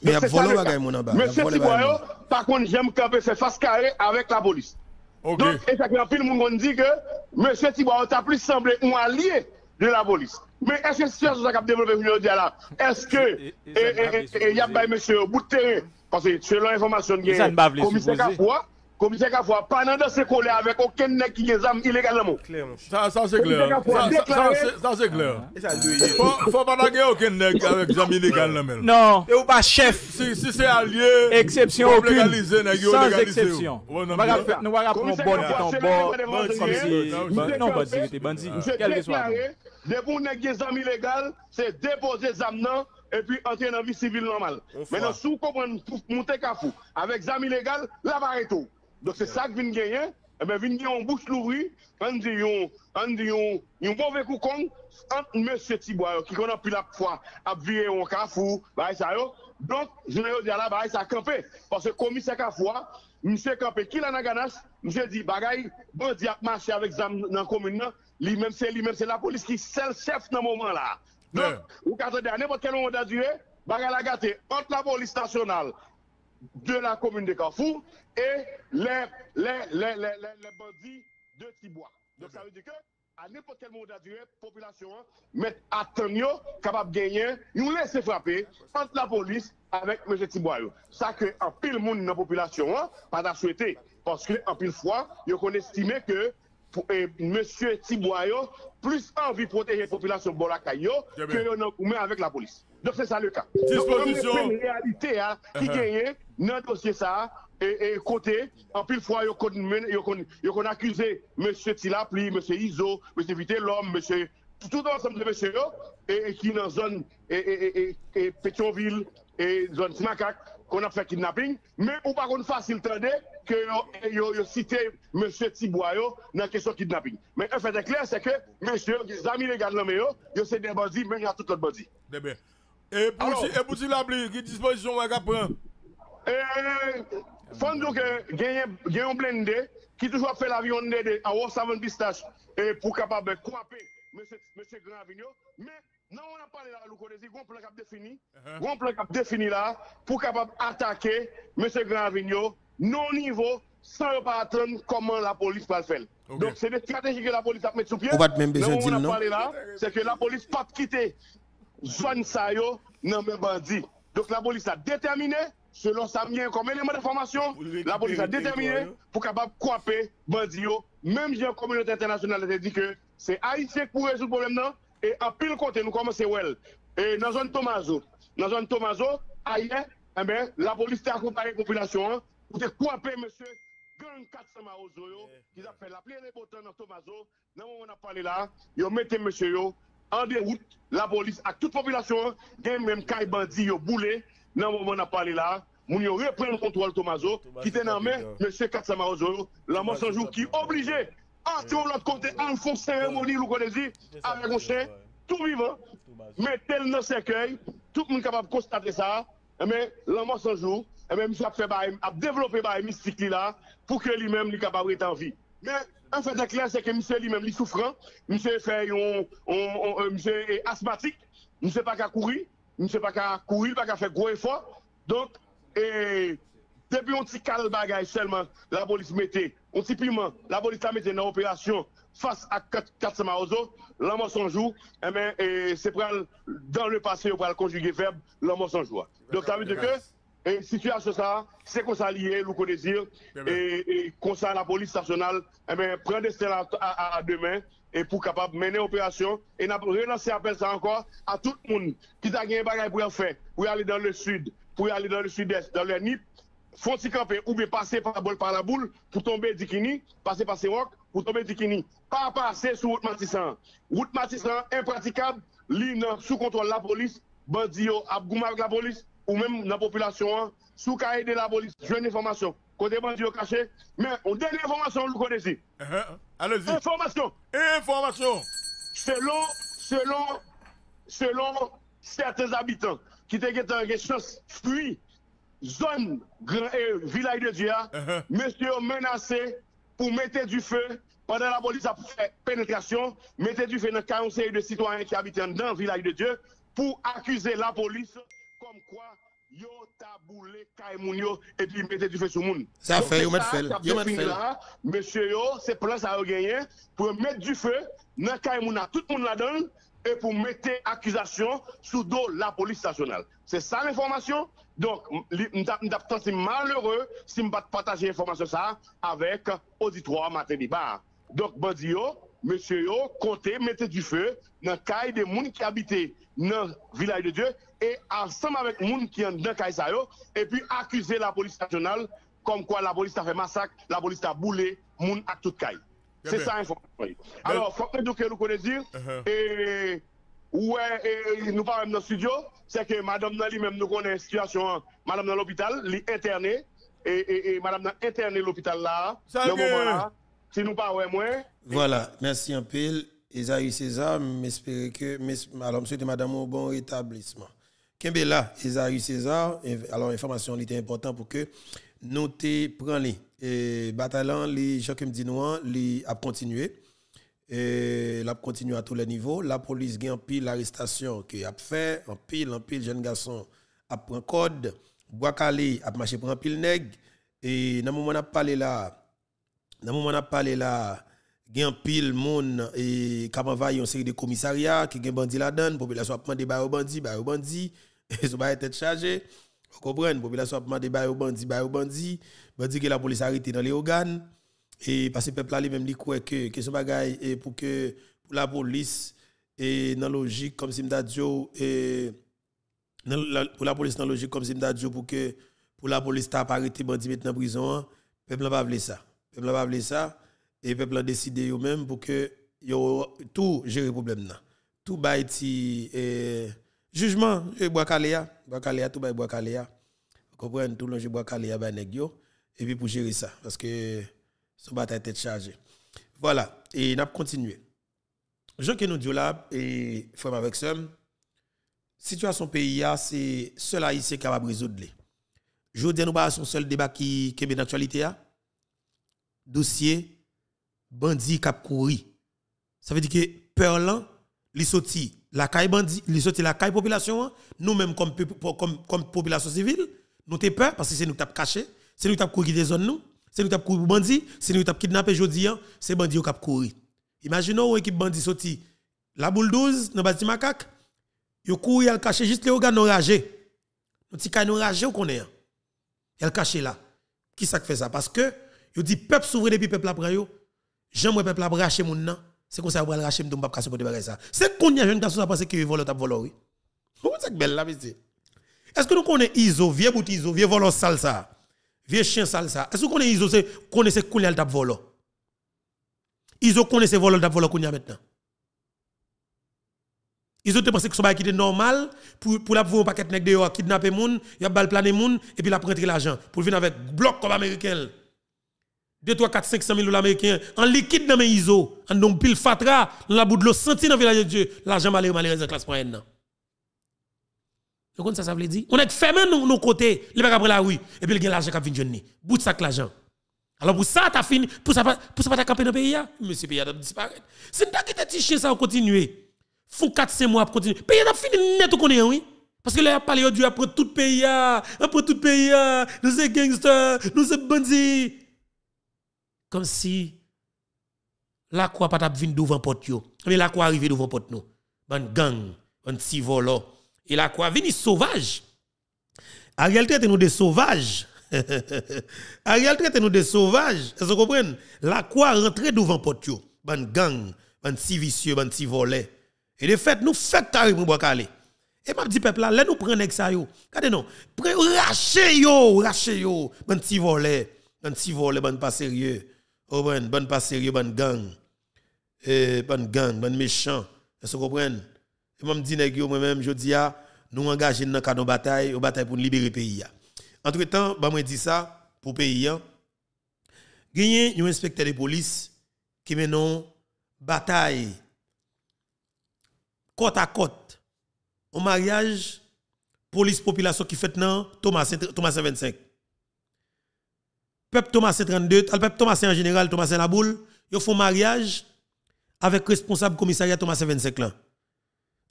Mais il M. Tiboyo, par contre, j'aime camper ses face carrées avec la police. y Donc, un film le monde dit que M. Tiboyo a plus semblé un allié de la police. Mais est-ce que c'est ça qui a développé aujourd'hui là Est-ce que il y a M. Bouteré Kansi, tse lan informasyon genye, komise ka fwa, komise ka fwa, pa nan de se kole avek oken nek ki nye zam ilegal la mou. San se kler, san se kler. Fa pa nan genye oken nek avek zam ilegal la mou. Nan, e ou pa chef. Si se a liye, pou legalize, nek yo legalize ou. Sans eksepsyon. Ou nan mou. Nan wak ap pon bon ki ton bon, komise, nan wak ap pon bon ki ton bon, komise, nan wak ap pon bon ki ton bon, komise, nan wak ap pon bon ki ton bon. et puis entrer dans la vie civile normale. Maintenant, si vous comprenez, monter Kafou avec zam illégal, là, va tout. Donc, c'est ça que vous gagnez. Eh bien, vous avez une bouche nourrie, on dit un mauvais vécu entre M. Tibois, qui connaît plus la foi, à virer un cafou, bah, ça Donc, je ne dis là, ça campé. Parce que commissaire kafou M. Campé, qui l'a ganache, M. dit, bagaille, bandit a marché avec Zam dans la commune, lui-même, c'est lui-même, c'est la police qui s'est le chef dans le moment là. Donc, avez qu'à à n'importe quel moment d'adieu, bagarre la gâté entre la police nationale de la commune de Carrefour et les, bandits de Tibois. Donc ça veut dire que à n'importe quel moment de la population hein, met temps capable de gagner, nous laisser frapper entre la police avec M. Tibois. Ça que en pile monde dans la population, hein, pas à parce que en pile fois, ils ont que M. Eh, monsieur Tiboyo plus envie de protéger la population Bolakayo que nous avec la police. Donc c'est ça le cas. C'est Donc, une réalité hein, qui uh-huh. gagne dans le dossier ça et, côté en pile fois il y a accusé monsieur Tilapli, monsieur Iso, monsieur Vitelhomme, monsieur tout ensemble de monsieur et, et qui dans zone et, et, et, et zone Snakak qu'on a fait kidnapping, mais pour pas qu'on facile tendre que eh, yo, yo, cité monsieur Tiboyo dans la question kidnapping. Mais un fait clair c'est que monsieur les amis les gars yo, yo c'est des bandits mais il y a tout autre bandit. Eh bien. Et pour et pour la qui disposition on va prendre Euh faut que gagne gagne blindé qui toujours fait l'avion de à Savon Pistache et pour capable de couper monsieur monsieur Grand mais non, on a parlé là, Loukodesi, on plan cap défini. Uh-huh. On plan cap défini là pour capable attaquer M. Grand non niveau, sans pas attendre comment la police va le faire. Donc c'est des stratégies que la police a mis sous pied. On va même besoin non. parlé là, c'est que la police pas quitter zone ça non mais bandit. Donc la police a déterminé selon sa mienne comme élément de formation, la police a déterminé hein? pour capable couper bandit même si la communauté internationale a dit que c'est haïtien pourrait résoudre le problème non. Et en pile côté, nous commençons, well. Et dans la zone Tomazo, dans la zone Tomazo, ailleurs, eh ben, la police a accompagné la population hein, pour te couper, monsieur. Gang 400 Maozo, qui fait la pleine boutons dans Tomazo. Dans le moment où on a parlé là, ils mis monsieur yo, en déroute, la police, à toute population, gen même quand bandits, yo boulé. Dans le moment où on a parlé là, moun yo repris le contrôle Tomazo, qui était main monsieur 400 Maozo, la mort sans jour qui obligé entrons ah, l'autre côté, en font cérémonie, vous connaissez, avec un chien, tout vivant, mais tel dans le tout le monde capable de constater ça, mais l'homme un jour, et même il a développé par mystique là, pour que lui-même soit capable d'être en vie. Mais en fait, clair, c'est que monsieur lui-même est souffrant, monsieur fait un monsieur est asthmatique, monsieur pas qu'à courir, monsieur pas qu'à courir, pas qu'à faire gros effort. Donc, et depuis un petit bagage seulement, la police mettait on supprimant la police a mis une opération face à 400 maozo, l'homme s'en joue, eh ben, et c'est dans le passé, on va conjuguer verbe, l'homme sans joue. Donc, ça veut dire que, et situation ça, c'est qu'on s'allie, nous connaissons, et, et qu'on la police nationale, et eh bien, prend des à, à, demain, et pour capable de mener l'opération. Et on a appel ça encore à tout le monde qui a gagné des bagage pour faire, pour aller dans le sud, pour aller dans le sud-est, dans le NIP, faut s'y camper ou bien passer par la boule par la boule pour tomber Dikini, passer par Rock pour tomber Dikini. Pas passer sur route Matissan. Route Matissan, impraticable, ligne sous contrôle la police, bandit abgouma avec la police, ou même la population, sous cahier de la police, Je une information. Côté bandit caché, mais on donne l'information, vous connaissez. Uh-huh. Allez-y. Information. Information. Selon, selon, selon certains habitants qui en une chance fruit zone euh, village de Dieu, uh-huh. monsieur menacé pour mettre du feu pendant la police a fait pénétration, mettre du feu dans le conseil de citoyens qui habitent dans le village de Dieu pour accuser la police comme quoi yo taboulé Kaimounio et puis mettre du feu sur le monde. Ça fait, yo met feu. feu. Monsieur yo, c'est plan ça a pour mettre du feu dans Kaimouna. Tout le monde là-dedans, et pour mettre accusation sous dos la police nationale. C'est ça l'information. Donc, je suis malheureux si je ne partager l'information ça avec l'auditoire matin débat. Donc, Bandio, monsieur comptez, mettez du feu dans le cas des gens qui habitent dans le village de Dieu et ensemble avec les qui sont dans le ça et puis accuser la police nationale comme quoi la police a fait massacre, la police a boulé, gens à tout caille. C'est ça, l'information. Alors, faut que nous connaissions. Uh-huh. Et, ouais, et nous parlons dans le studio, c'est que madame Nali, même nous connaissons la situation, hein. madame dans l'hôpital, l'internée, et, et, et madame dans internée l'hôpital là, le moment là, si nous parlons moins. Voilà, merci un peu. Isaïe César, m'espérer que, alors, monsieur madame, au bon rétablissement. Kembe là, Isaïe César, alors, information était importante pour que notez, prenez, prenions et Batalan, les gens qui me disent a continué. Et l'a continué à tous les niveaux. La police a l'arrestation qui a fait, en pile, en pile, jeune garçon a pris code. Boakali a marché pour un pile nègre. Et dans le moment où on a parlé là, dans le moment où on a parlé là, il y a un pile monde et qui a une série de commissariats qui ont bandit la donne. La population a demandé des bandit, des bandit. Ils ont été chargés. Vous comprenez? La population a demandé des bandit, des bandit va dire que la police a arrêté dans les organes. Et parce que peuple là lui-même dit quoi que, que ce bagage et pour que pour la police et dans logique comme si m'dadio et la, pour la police dans logique comme si m'dadio pour que pour la police t'a arrêté bandi mettre en prison, hein. peuple pas veut ça. Peuple pas veut ça et peuple a décidé eux-mêmes pour que yo tout gérer problème là. Tout baïti et jugement et bois caléa, bois caléa tout baï bois caléa. Comprendre tout le bois caléa ba nèg yo et puis pour gérer ça, parce que son bataille tête chargée. Voilà, et n'a pas continué. Je que nous là, et frère avec as situation pays, c'est seul haïtien qui capable de résoudre. Je nous pas bah, son seul débat qui est d'actualité. Hein. Dossier, bandit cap couru. Ça veut dire que peur là, li la caille Bandi, li la caille population, hein. nous-mêmes comme, population civile, nous t'es peur parce que c'est nous qui caché c'est nous qui avons couru des zones, nous. C'est nous qui avons couru pour bandits. C'est nous qui avons kidnappé Jodian. Hein? C'est bandits qui ont couru. Imaginons une équipe bandit sorti la boule 12, dans bâtiment macaque. ils ont couru ils ont caché juste les organes enragés. Nous petit canon enragé qu'on est. ont hein? caché là. Qui ça fait ça parce que ont dit peuple souverain depuis peuple après yo. J'aime peuple après racher mon nom. C'est comme ça va racher peut pas casser pour bagarre ça. C'est qu'on y a jeune garçon qui a pensé qu'il voler oui. Comment ça belle là monsieur. Est-ce que nous connaissons ISO vieux bout ISO vieux volant sale Vieux chien sale ça. Est-ce que vous connaissez Iso, connaissez le tap volo? Iso connaissez volo tap volo Kounia maintenant. Iso te pensé que ce qui normal pour, pour la pouvoir un paquet de dehors, kidnapper moun, gens, a bal planer moun, et puis la prendre l'argent pour venir avec bloc comme américain. 2, 3, 4, 500 000 dollars américains en liquide dans mes ISO, en donc pile fatra, dans la bout de l'eau, senti dans le village de Dieu, l'argent malheureux, malheureux, classe moyenne. Vous ça, ça veut dire? On est fermé nos nos côtés, les pas après la rue, et puis il y a l'argent qui vient jeune. Bout de sac l'argent. Alors pour ça, t'as fini, pour ça, pour ça, t'as campé dans le pays, hein? monsieur pays a disparaître. C'est t'as quitté petit chien, ça va continuer. Faut 4-5 mois pour continuer. Pays a fini net, on est, oui. Parce que là, a parlé du après tout pays, hein. après tout pays, hein. nous sommes gangsters, nous sommes bandits. Comme si la croix pas venu devant porte yo. Mais la croix arrivé devant porte nous. une gang, ban petit volant et la quoi venir sauvage. Ariel traite nous de sauvages. Ariel traite nous de sauvages. Vous comprenez? La quoi rentrer devant potio. Ban gang, ban si vicieux, ban si volet. Et de fait, nous faites mon pour calé. Et m'a petite peuple là, là nous prenons ça yo. Regardez non, rachez yo, rachez yo, ban si volet, ban si volé, ban pas sérieux. Oh pas sérieux, ban gang. Eh, ban gang, ban méchant. Vous comprenez? Et moi, je dis, moi-même, je dis, ah, nous engageons dans nos cadre de bataille, bataille pour libérer le pays. Ah. Entre-temps, bah, moi, je dis ça pour le pays. Il y a un hein. inspecteur de police qui mène une bataille côte à côte au mariage police-population qui fait dans Thomas, Thomas 25. Peuple Thomas 32, le peuple Thomas en général, Thomas la boule, ils font mariage avec responsable commissariat Thomas 25 là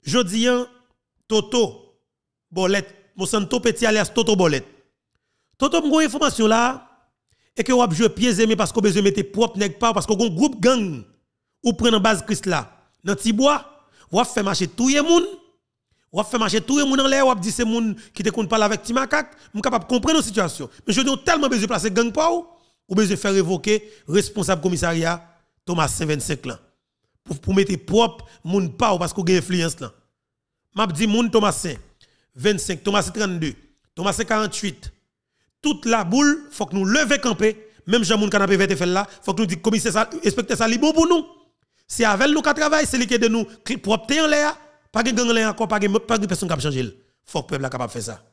dis, Toto Bolet, santo Petit alias Toto Bolet. Toto m'a information là et que vous joué pieds aimés parce que besoin mettre propre nèg pas parce que un groupe gang ou prend en base Christ là dans Tibois, vous fait marcher tout le monde. Vous fait marcher tout le monde dans l'air, vous dit c'est monde qui te compte parler avec Timakak, vous m'm capable de comprendre la situation. Mais je dis tellement besoin de placer gang pas ou besoin de faire révoquer responsable commissariat Thomas 75 là pour, pour mettre propre moun pas parce qu'on a influence là. M'a dit moun Thomasin 25, Thomasin 32, Thomasin 48. Toute la boule, faut que nous lever camper, même Jean moun canapé vete fait là, faut que nous dit commissaire ça, respecter ça, li bon pour nous. C'est avec nous ka travaille, c'est lui qui de nous propre en l'air, pas de gang encore, pas de pas personne qui a changé. Faut que peuple capable faire ça.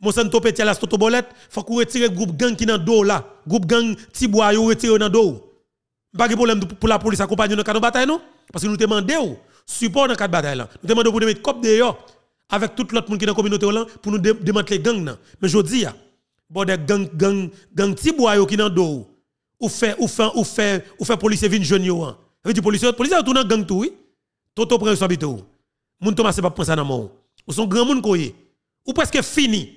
Monsanto Petit la Stotobolette, faut qu'on retire groupe gang qui dans dos là, groupe gang Tibois yo retire dans dos. Pas de problème pour la police accompagner dans le cadre de bataille, non? Parce que nous demandons support dans le cadre de bataille. Nous demandons pour nous mettre cop dehors avec tout l'autre monde qui est dans la communauté pour nous démanteler les gangs. Mais je dis, ah, bon, des gangs, gangs, gangs, petits bois qui sont dans le dos, ou fait, ou fait, ou fait, ou fait, policier vin jeune yo. Hein. Avec du policier, policier retourne dans gang tout, oui. Toto prend son habit ou. Moun Thomas c'est pas prendre ça dans mon. Ou son grand moun koye. Eh. Ou presque fini.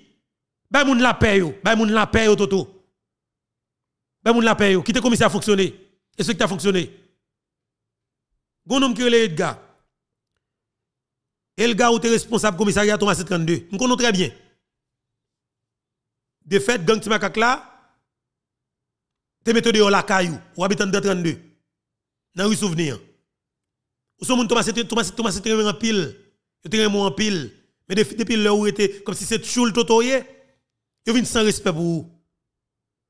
ben moun la paye yo, ben moun la paye yo toto. ben moun la paye yo, qui te commencé à fonctionner. Est-ce que ça as fonctionné? Gon homme qui est Edgar. gars ou t'es responsable commissariat Thomas 32. Nous connaissons très bien. De fait, gang Timakak là, te mette dehors la caillou, ou habitant de 32. Dans le souvenir. Ou son moun Thomas Thomas Thomas Thomas en pile. Yo te en pile. Mais depuis le où était comme si c'est choule totoyé, eu vin sans respect pour ou.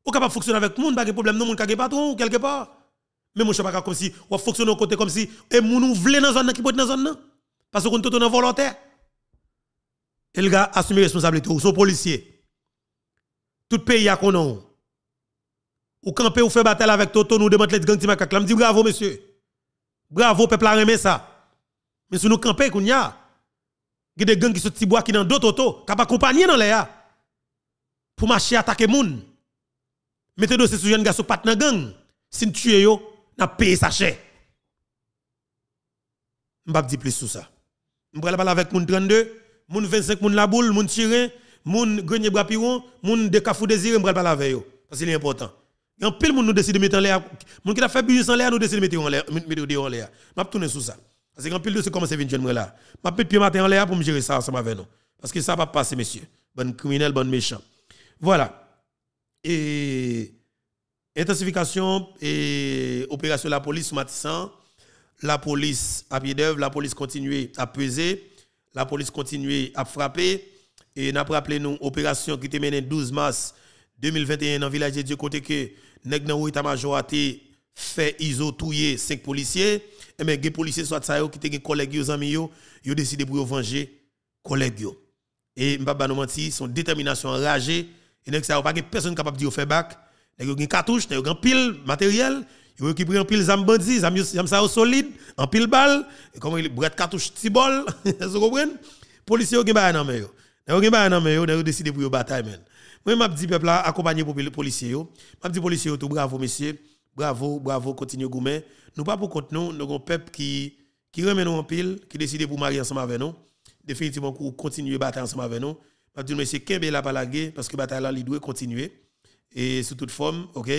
Ou capable fonctionner avec monde, pas de problème non, monde pas patron ou quelque part. Mais mon pas comme si on fonctionne côté comme si et mon nous voulons dans zone qui peut dans zone parce qu'on tout dans volontaire. Et le gars assume responsabilité, ou sont policier. Tout pays a connu. Ou camper ou fait bataille avec Toto nous demande les gangs Timakak, me dit bravo monsieur. Bravo peuple a remet ça. Mais si nous camper qu'on y des gangs qui sont petits bois qui dans d'autres Toto, qui pas accompagné dans les pour marcher attaquer moun. Mettez dossier sur jeune gars pas dans gang. Si tué yo, n'a payé sa chère. Je ne pas dire plus sur ça. Je vais parler avec mon 32, mon 25, mon la boule, moun mon grenier brapiron, mon decafou désiré, je vais parler avec eux. Parce que c'est important. Il y a pile mon décide de mettre en l'air. mon qui fait l'air, nous décide de mettre en l'air. Je vais tourner sur ça. Parce pile de c'est comment c'est venu Je vais pied matin en l'air pour me gérer ça ensemble avec nous. Parce que ça va pas passer, messieurs. Bon criminel, bon méchant. Voilà. Et. Intensification et opération de la police Matissan. La police à pied d'œuvre, la police continue à peser, la police continue à frapper. Et n'a pas rappelé nous opération qui était menée 12 mars 2021 dans le village de Dieu, côté que nous avons état fait ISO 5 policiers. Et mes les policiers, soit ça, qui étaient des collègues, ils ont décidé pour venger collègues. Et je ne vais pas mentir, son détermination enragée. Et n'est-ce pas personne capable de faire back. Nèg yo gen cartouche, nèg yo des pile matériel, yo récupérer en pile zam bandi, zam zam ça solide, en pile balle, comment il bret cartouche bol vous comprenez Policiers yo gen baï nan men yo. Ils yo gen baï nan men yo, nèg yo décidé pour yo bataille men. Moi m'a dit peuple là accompagner pour policiers yo. M'a dit policiers yo tout bravo messieurs. Bravo, bravo, continue Goumen Nous pas pour contre nous, nous avons un peuple qui qui remet nous en pile, qui décide pour marier ensemble avec nous. Définitivement, continuer à battre ensemble avec nous. Je dis, monsieur, Kembe la parce que la bataille là, il doit continuer et sous toute forme, ok?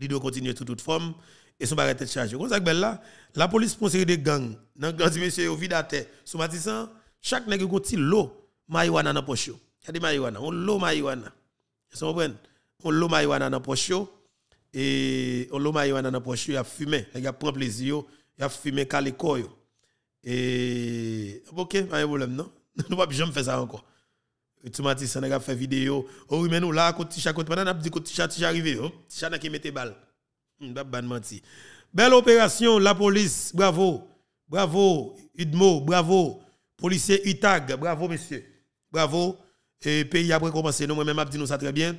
Il doit continuer sous toute forme et son bagage tête chargé. Comme ça, là, la police pense des gangs. Dans grand monsieur, au vide à terre, sous Matissan, chaque nègre a l'eau marijuana dans poche. Il y a des marijuana, on l'eau marijuana. Vous comprenez? On l'eau marijuana dans poche et on l'eau marijuana dans poche, il a fumé, il a pris plaisir, il a fumé calico. Et OK, pas de problème, non? Nous ne pouvons jamais faire ça encore. Tu m'as dit on a fait vidéo. Oh oui, mais nous là, côté chat, côté banane, on a dit côté chat, est arrivé. Petit hein. chat qui mettait balle. Hmm, bah va bah, pas mentir. Belle opération, la police, bravo. Bravo, Udmo, bravo. Policier Utag, bravo, monsieur. Bravo. Et pays après commencer nous, moi-même, je dit nous ça très bien.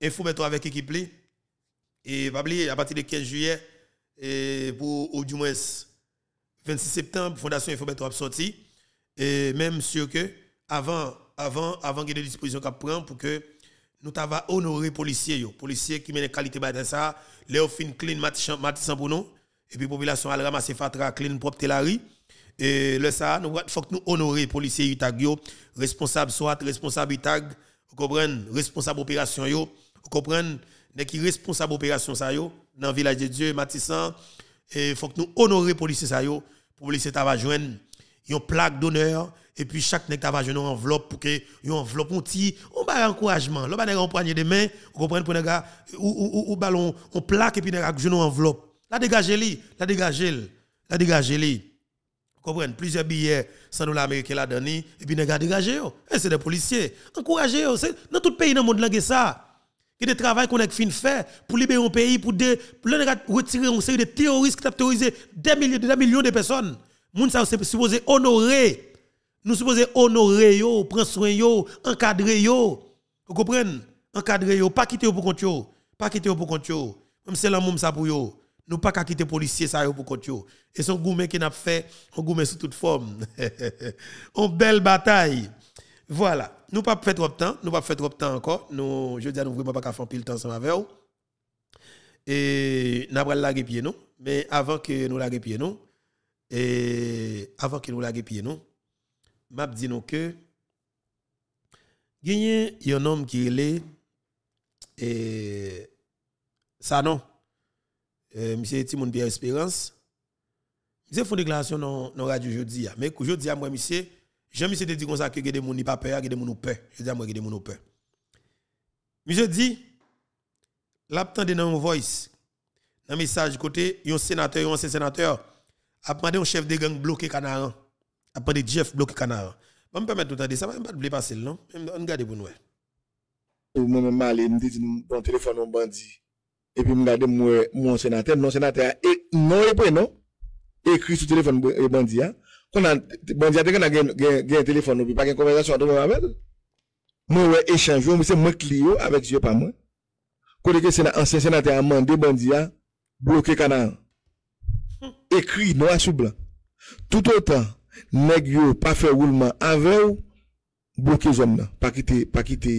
Et faut mettre avec l'équipe. Et pas oublier, à partir du 15 juillet, et pour, au du 26 septembre, Fondation faut a sorti. Et même sûr que, avant avant avant que les dispositions qu'à prendre pour que nous t'avons honoré policiers yo policiers qui mènent qualité dans ça les fin clean match match pour nous et puis population al ramasser fatra clean propre la et le ça nous faut que nous honorer policiers utag yo responsable soit responsable utag vous comprenez responsable opération yo vous comprenez nèg qui responsable opération ça yo dans village de Dieu Matissan et faut que nous honorer policiers ça yo policiers t'avons va joindre une plaque d'honneur et puis chaque nèg t'a une enveloppe pour que une enveloppe on tire on ba encouragement là pas poignet de main vous comprenez pour gars ou ou ballon on plaque et puis nèg une enveloppe la dégagez li la dégagez la dégagez-lui. Vous comprenez plusieurs billets 100 dollars américains la dedans et puis nèg dégager yo oh. et eh, c'est des policiers encourager yo oh. c'est dans tout pays dans le monde là ça il y a des travail qu'on a fin faire pour libérer un pays, pour, de, pour retirer une série de terroristes qui ont terrorisé des millions, de personnes. Les gens sont supposés honorer nous supposons honorer yo, prendre soin yo, encadrer yo. Vous comprenez Encadrer yo, pas quitter pour compte yo, pas quitter pour compte yo. Même c'est l'amour ça pour yo. Nous pas quitter les policier ça yo pour compte yo. Et son gourmet qui n'a fait, on gourmet sous toute forme. Une belle bataille. Voilà. Nous pas fait trop de temps, nous pas fait trop de temps encore. Nous je dis nous vraiment pas faire pile temps sans avec vous. Et nous pas la pied nous, mais avant que nous la pied nous et avant que nous la pied nous m'a dit non que il y a un homme qui est et ça non euh, monsieur Timon Pierre Espérance monsieur font déclaration dans dans radio jeudi ah. mais aujourd'hui à ah, moi monsieur j'ai monsieur dit comme ça que des gens pas peur que des gens peur je dis à ah, moi que des gens peur monsieur dit l'abtan de dans voice dans message côté un sénateur un ancien sénateur a demandé un chef de gang bloqué canaran A pa de Jeff bloke kanan, ba m pwemet nou ta de sa, m pa ble pasil nou, m en gade pou nou e. M a le, m de zi m telefon nou bandi, e bin gade m mwen senate, non senate a e, nou e poe nou, e kri sou telefon bou bandi ya, koun nan, bandi ya te kona gen, gen telefon nou, princes kon vè jè chon, dou m avèl, m wè e chanjou, m m wè chen m wè kli yo, avèk jo pwa mwen, kou de ke senate a man, de bandi ya, bloke kanan, e kri nou a sou blan, tout o tan, Nèk yo pa fè woulman avèw Bòkè zòm nan Pakite, pakite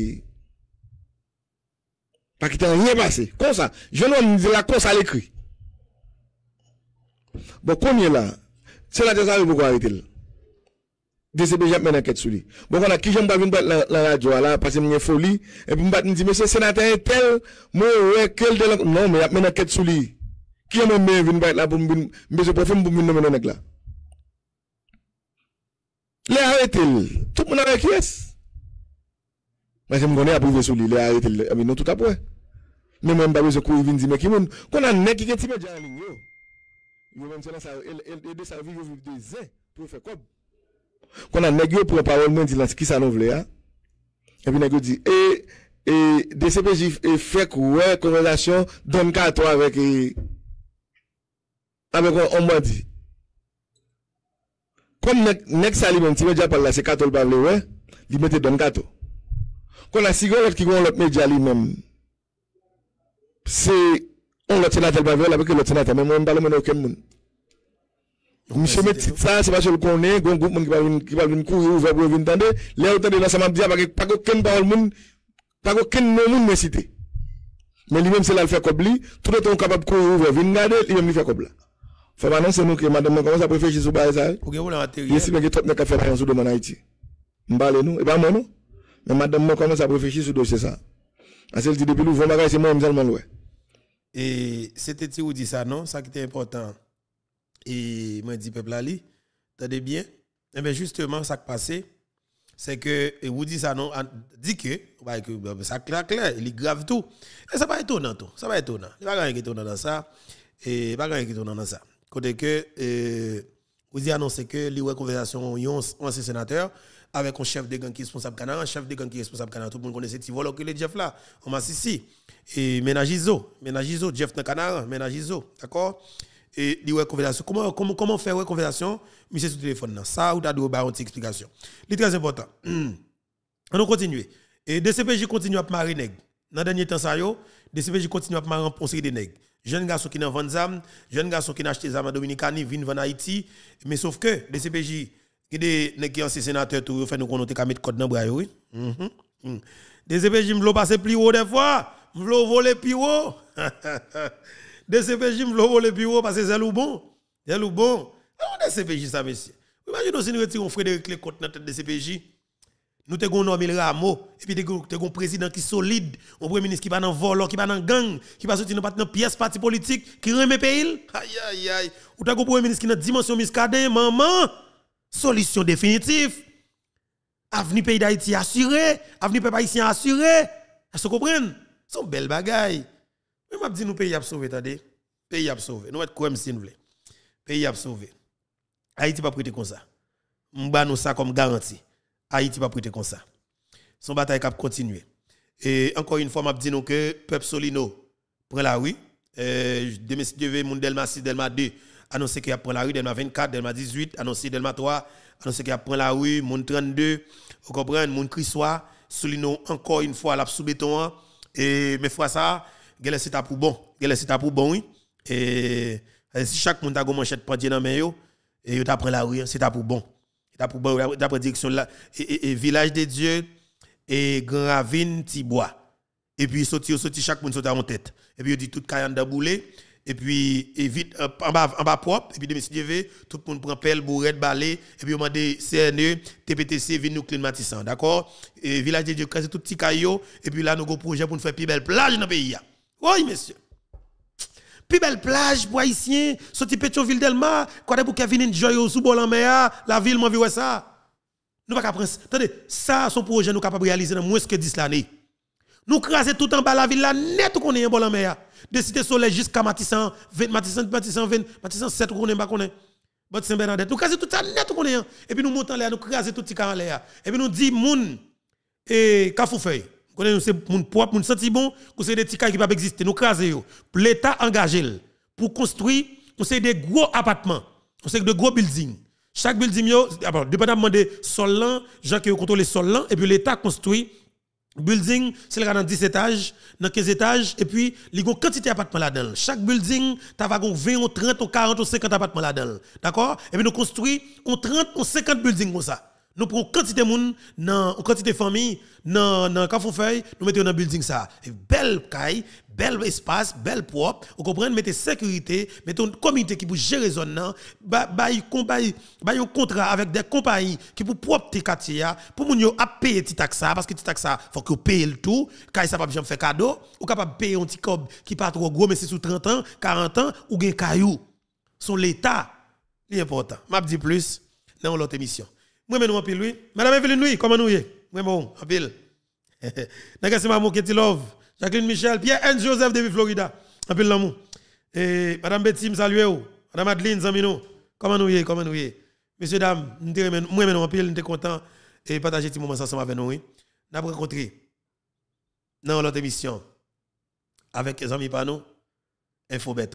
Pakite an yè basè Kon sa, jè nou an mè zè la kon sa lè kri Bò bon, kon yè la Tè la tè sa rè pou kwa etèl Dè sebe jè ap mè nan ket sou li Bò bon, kon a ki jè mba vin bat la radio A la pasè mè fò li E pou mbat nè di mè se senatè e Mè wè kel de lò Nan mè ap mè nan ket sou li Ki yè mè mè vin bat la Mè se profè mè pou mè nan menèk la Le a etel, tout moun a vek yes. Mwen se mgon e aprive sou li, le a etel, amin nou tout apwe. Mwen mwen mbabe zekou evin di mek imoun. Konan negi gen ti me djan ling yo. Mwen mwen tse lan sa, el, el, el, el de sa viv yo vip de ze. Pwè fè kob. Konan negi yo pou an parol mwen di lan sikisa nou vle ya. Epi negi yo di, e, e, de sepejif, e fèk wè konredasyon, don ka to avèk e, avèk wè, avèk wè, an mwen di, Kom nek sa li men ti media pal la se kato l bavle we, li mette don kato. Kon la sigon let ki gwen l ot media li men, se on lot tenate l bavle, la peke lot tenate, men mwen pale mwen oken mwen. Mwen se mette sa, se pa chou l konen, gwen goun mwen ki pal mwen kouze ou vavle vintande, le otande nan sa map diya pakek pakek ken mwen mwen mwen site. Men li men se la l fe kobli, troton kapab kouze ou vavle vintande, li men mi fe kobla. Fait maintenant c'est nous que madame on ça à réfléchir sur bail ça. Pour gueule matériel. Ici mais que trop n'a fait dans demande Haïti. M'balé nous et eh pas ben, moi non. Mais madame on commence à réfléchir sur dossier ça. Parce qu'elle dit depuis nous vont bagarre c'est moi seulement loin. Et c'était tu dit ça non, ça qui était important. Et moi dit peuple ali, attendez bien. Et eh ben justement ça qui passait c'est que vous dit ça non, dit que bah, bah, ça clair clair, il grave tout. Et ça pas étonnant tout, ça va étonnant. Il va rien qui étonnant dans ça et pas rien qui étonnant dans ça. Côté que, vous avez annoncé que les conversation a ancien sénateur avec un chef de gang qui est responsable Canada, un chef de gang qui est responsable canard. Tout le monde connaît ce voilà que le Jeff là, on m'a ici. Et ménagizo, ménagizo, Jeff de Canada, ménagizo, d'accord et les conversation comment comment comment faire une conversation monsieur sur téléphone ça ou t'as d'autres bah, une explication c'est très important on continue et DCPJ continue à mariner dans le dernier temps ça yo DCPJ continue à en pour des nègres Jeune garçon qui n'a vendu des jeunes jeune garçon qui n'a acheté des à ni Dominicanie, vient en Haïti. Mais sauf que, DCPJ, CPJ, qui des anciens sénateurs, tout, fait nous connaître qu'à mettre code dans le bras, oui. Mhm. Mhm. Des CPJ, m'vlo passer plus haut des fois, m'vlo voler plus haut. Des CPJ, m'vlo voler plus haut parce que c'est le bon. C'est le bon. Alors, ah, des CPJ, ça, monsieur. Imaginez si nous retirons Frédéric Lecote dans la tête des CPJ. Nous avons nommé Rameau, et puis nous avons un président qui est solide, un premier ministre qui va dans volant, qui va dans gang, qui va sortir dans pièce parti politique, qui remet pays. Aïe, aïe, aïe. Nous avons un premier ministre qui dans dimension miscadin, maman. Solution définitive. Avenir pays d'Haïti assuré, avenir pays haïtien assuré. Vous comprenez? sont son belles bagaille. Mais je dis, nous, pays a sauver, attendez. Pays a Nous Nous, être quoi, si nous voulons. Pays a Haïti Haïti pas prêté comme ça. Nous, nous ça comme garantie. Haïti va prêter comme ça. Son bataille continue. continuer. Et encore une fois, je dis nous que Peuple Solino prend la rue. Euh, Demis mon Delma 6, Delma 2, annoncé qu'il prend la rue. Delma 24, Delma 18, annonce Delma 3, annoncé qu'il prend la rue. mon 32, vous comprenez, Moun Crissois, Solino encore une fois, l'a sous hein. Et mes fois ça, il est pour bon. Il est pour bon, oui. Et si chaque monde a une manchette pendant dans yo, et il prend la rue, c'est pour bon d'après direction là, et, village de Dieu et gravine Tibois Et puis, sorti, sorti, chaque monde à en tête. Et puis, il dit tout cayenne d'aboulé. Et puis, et vite, euh, en bas, en bas propre. Et puis, monsieur Dieu, tout le monde prend pelle, bourrette, balai. Et puis, on demande CNE, TPTC, vin D'accord? Et village de Dieu c'est tout petit caillot. Et puis, là, nous avons un projet pour nous faire plus belle plage dans le pays. Oui, monsieur plus belle plage pour petit sorti ville Delma, quoi de Kevin enjoy joyeux sous en mer, la ville m'envie ça. Nous pas prendre. Attendez, ça son projet nous capable réaliser dans moins que 10 l'année. Nous craser tout en bas la ville là net qu'on est en bol en mer. De cité soleil jusqu'à Matissan, 20 Matissan Matissan 20, Matissan 7 qu'on est pas qu'on est. Saint-Bernadette. Nous craser tout ça net qu'on est et puis nous montons là nous craser tout petit en l'air. Et puis nous dit moun et Kafoufeuille nous sommes propres, propre, sommes senti bon, qu'on c'est des petits qui pas exister, nous craser L'État engagé pour construire, des gros appartements, des gros buildings. Chaque building yo, ah dépendamment des sols là, gens qui contrôlent sols là et puis l'État construit building, c'est dans 10 étages, dans 15 étages et puis il y a une quantité d'appartements là-dedans. Chaque building, tu as 20, 30, 40 ou 50 appartements là-dedans. D'accord Et puis nous construisons 30 ou 50 buildings comme ça. Nous prenons quantité de monde, dans, quantité de famille, dans, dans feuille, nous mettons dans le building ça. belle caille, bel espace, belle propre. Vous comprenez, mettez sécurité, mettez une communauté qui peut gérer la zone, un contrat avec des compagnies qui pour propre tes quartiers, pour nous payer petit taxe parce que petit il faut que vous payez le tout, car ça pas bien faire cadeau, ou capable payer un petit cob qui pas trop gros mais c'est sous 30 ans, 40 ans ou des caillou. Son l'état, c'est je vous dit plus dans l'autre émission. Moi, je en pile, oui. Madame Evelyne, oui, comment nous y bon, en pile. Jacqueline Michel, Pierre N. Joseph depuis Florida. En pile, l'amour. Madame Betty, saluez oh. Madame Adeline, comment nous y Comment nous y Messieurs, dames, moi, je en pile, je suis et partager ce moment avec nous. Nous rencontré dans l'autre émission avec les amis Pano, Infobet.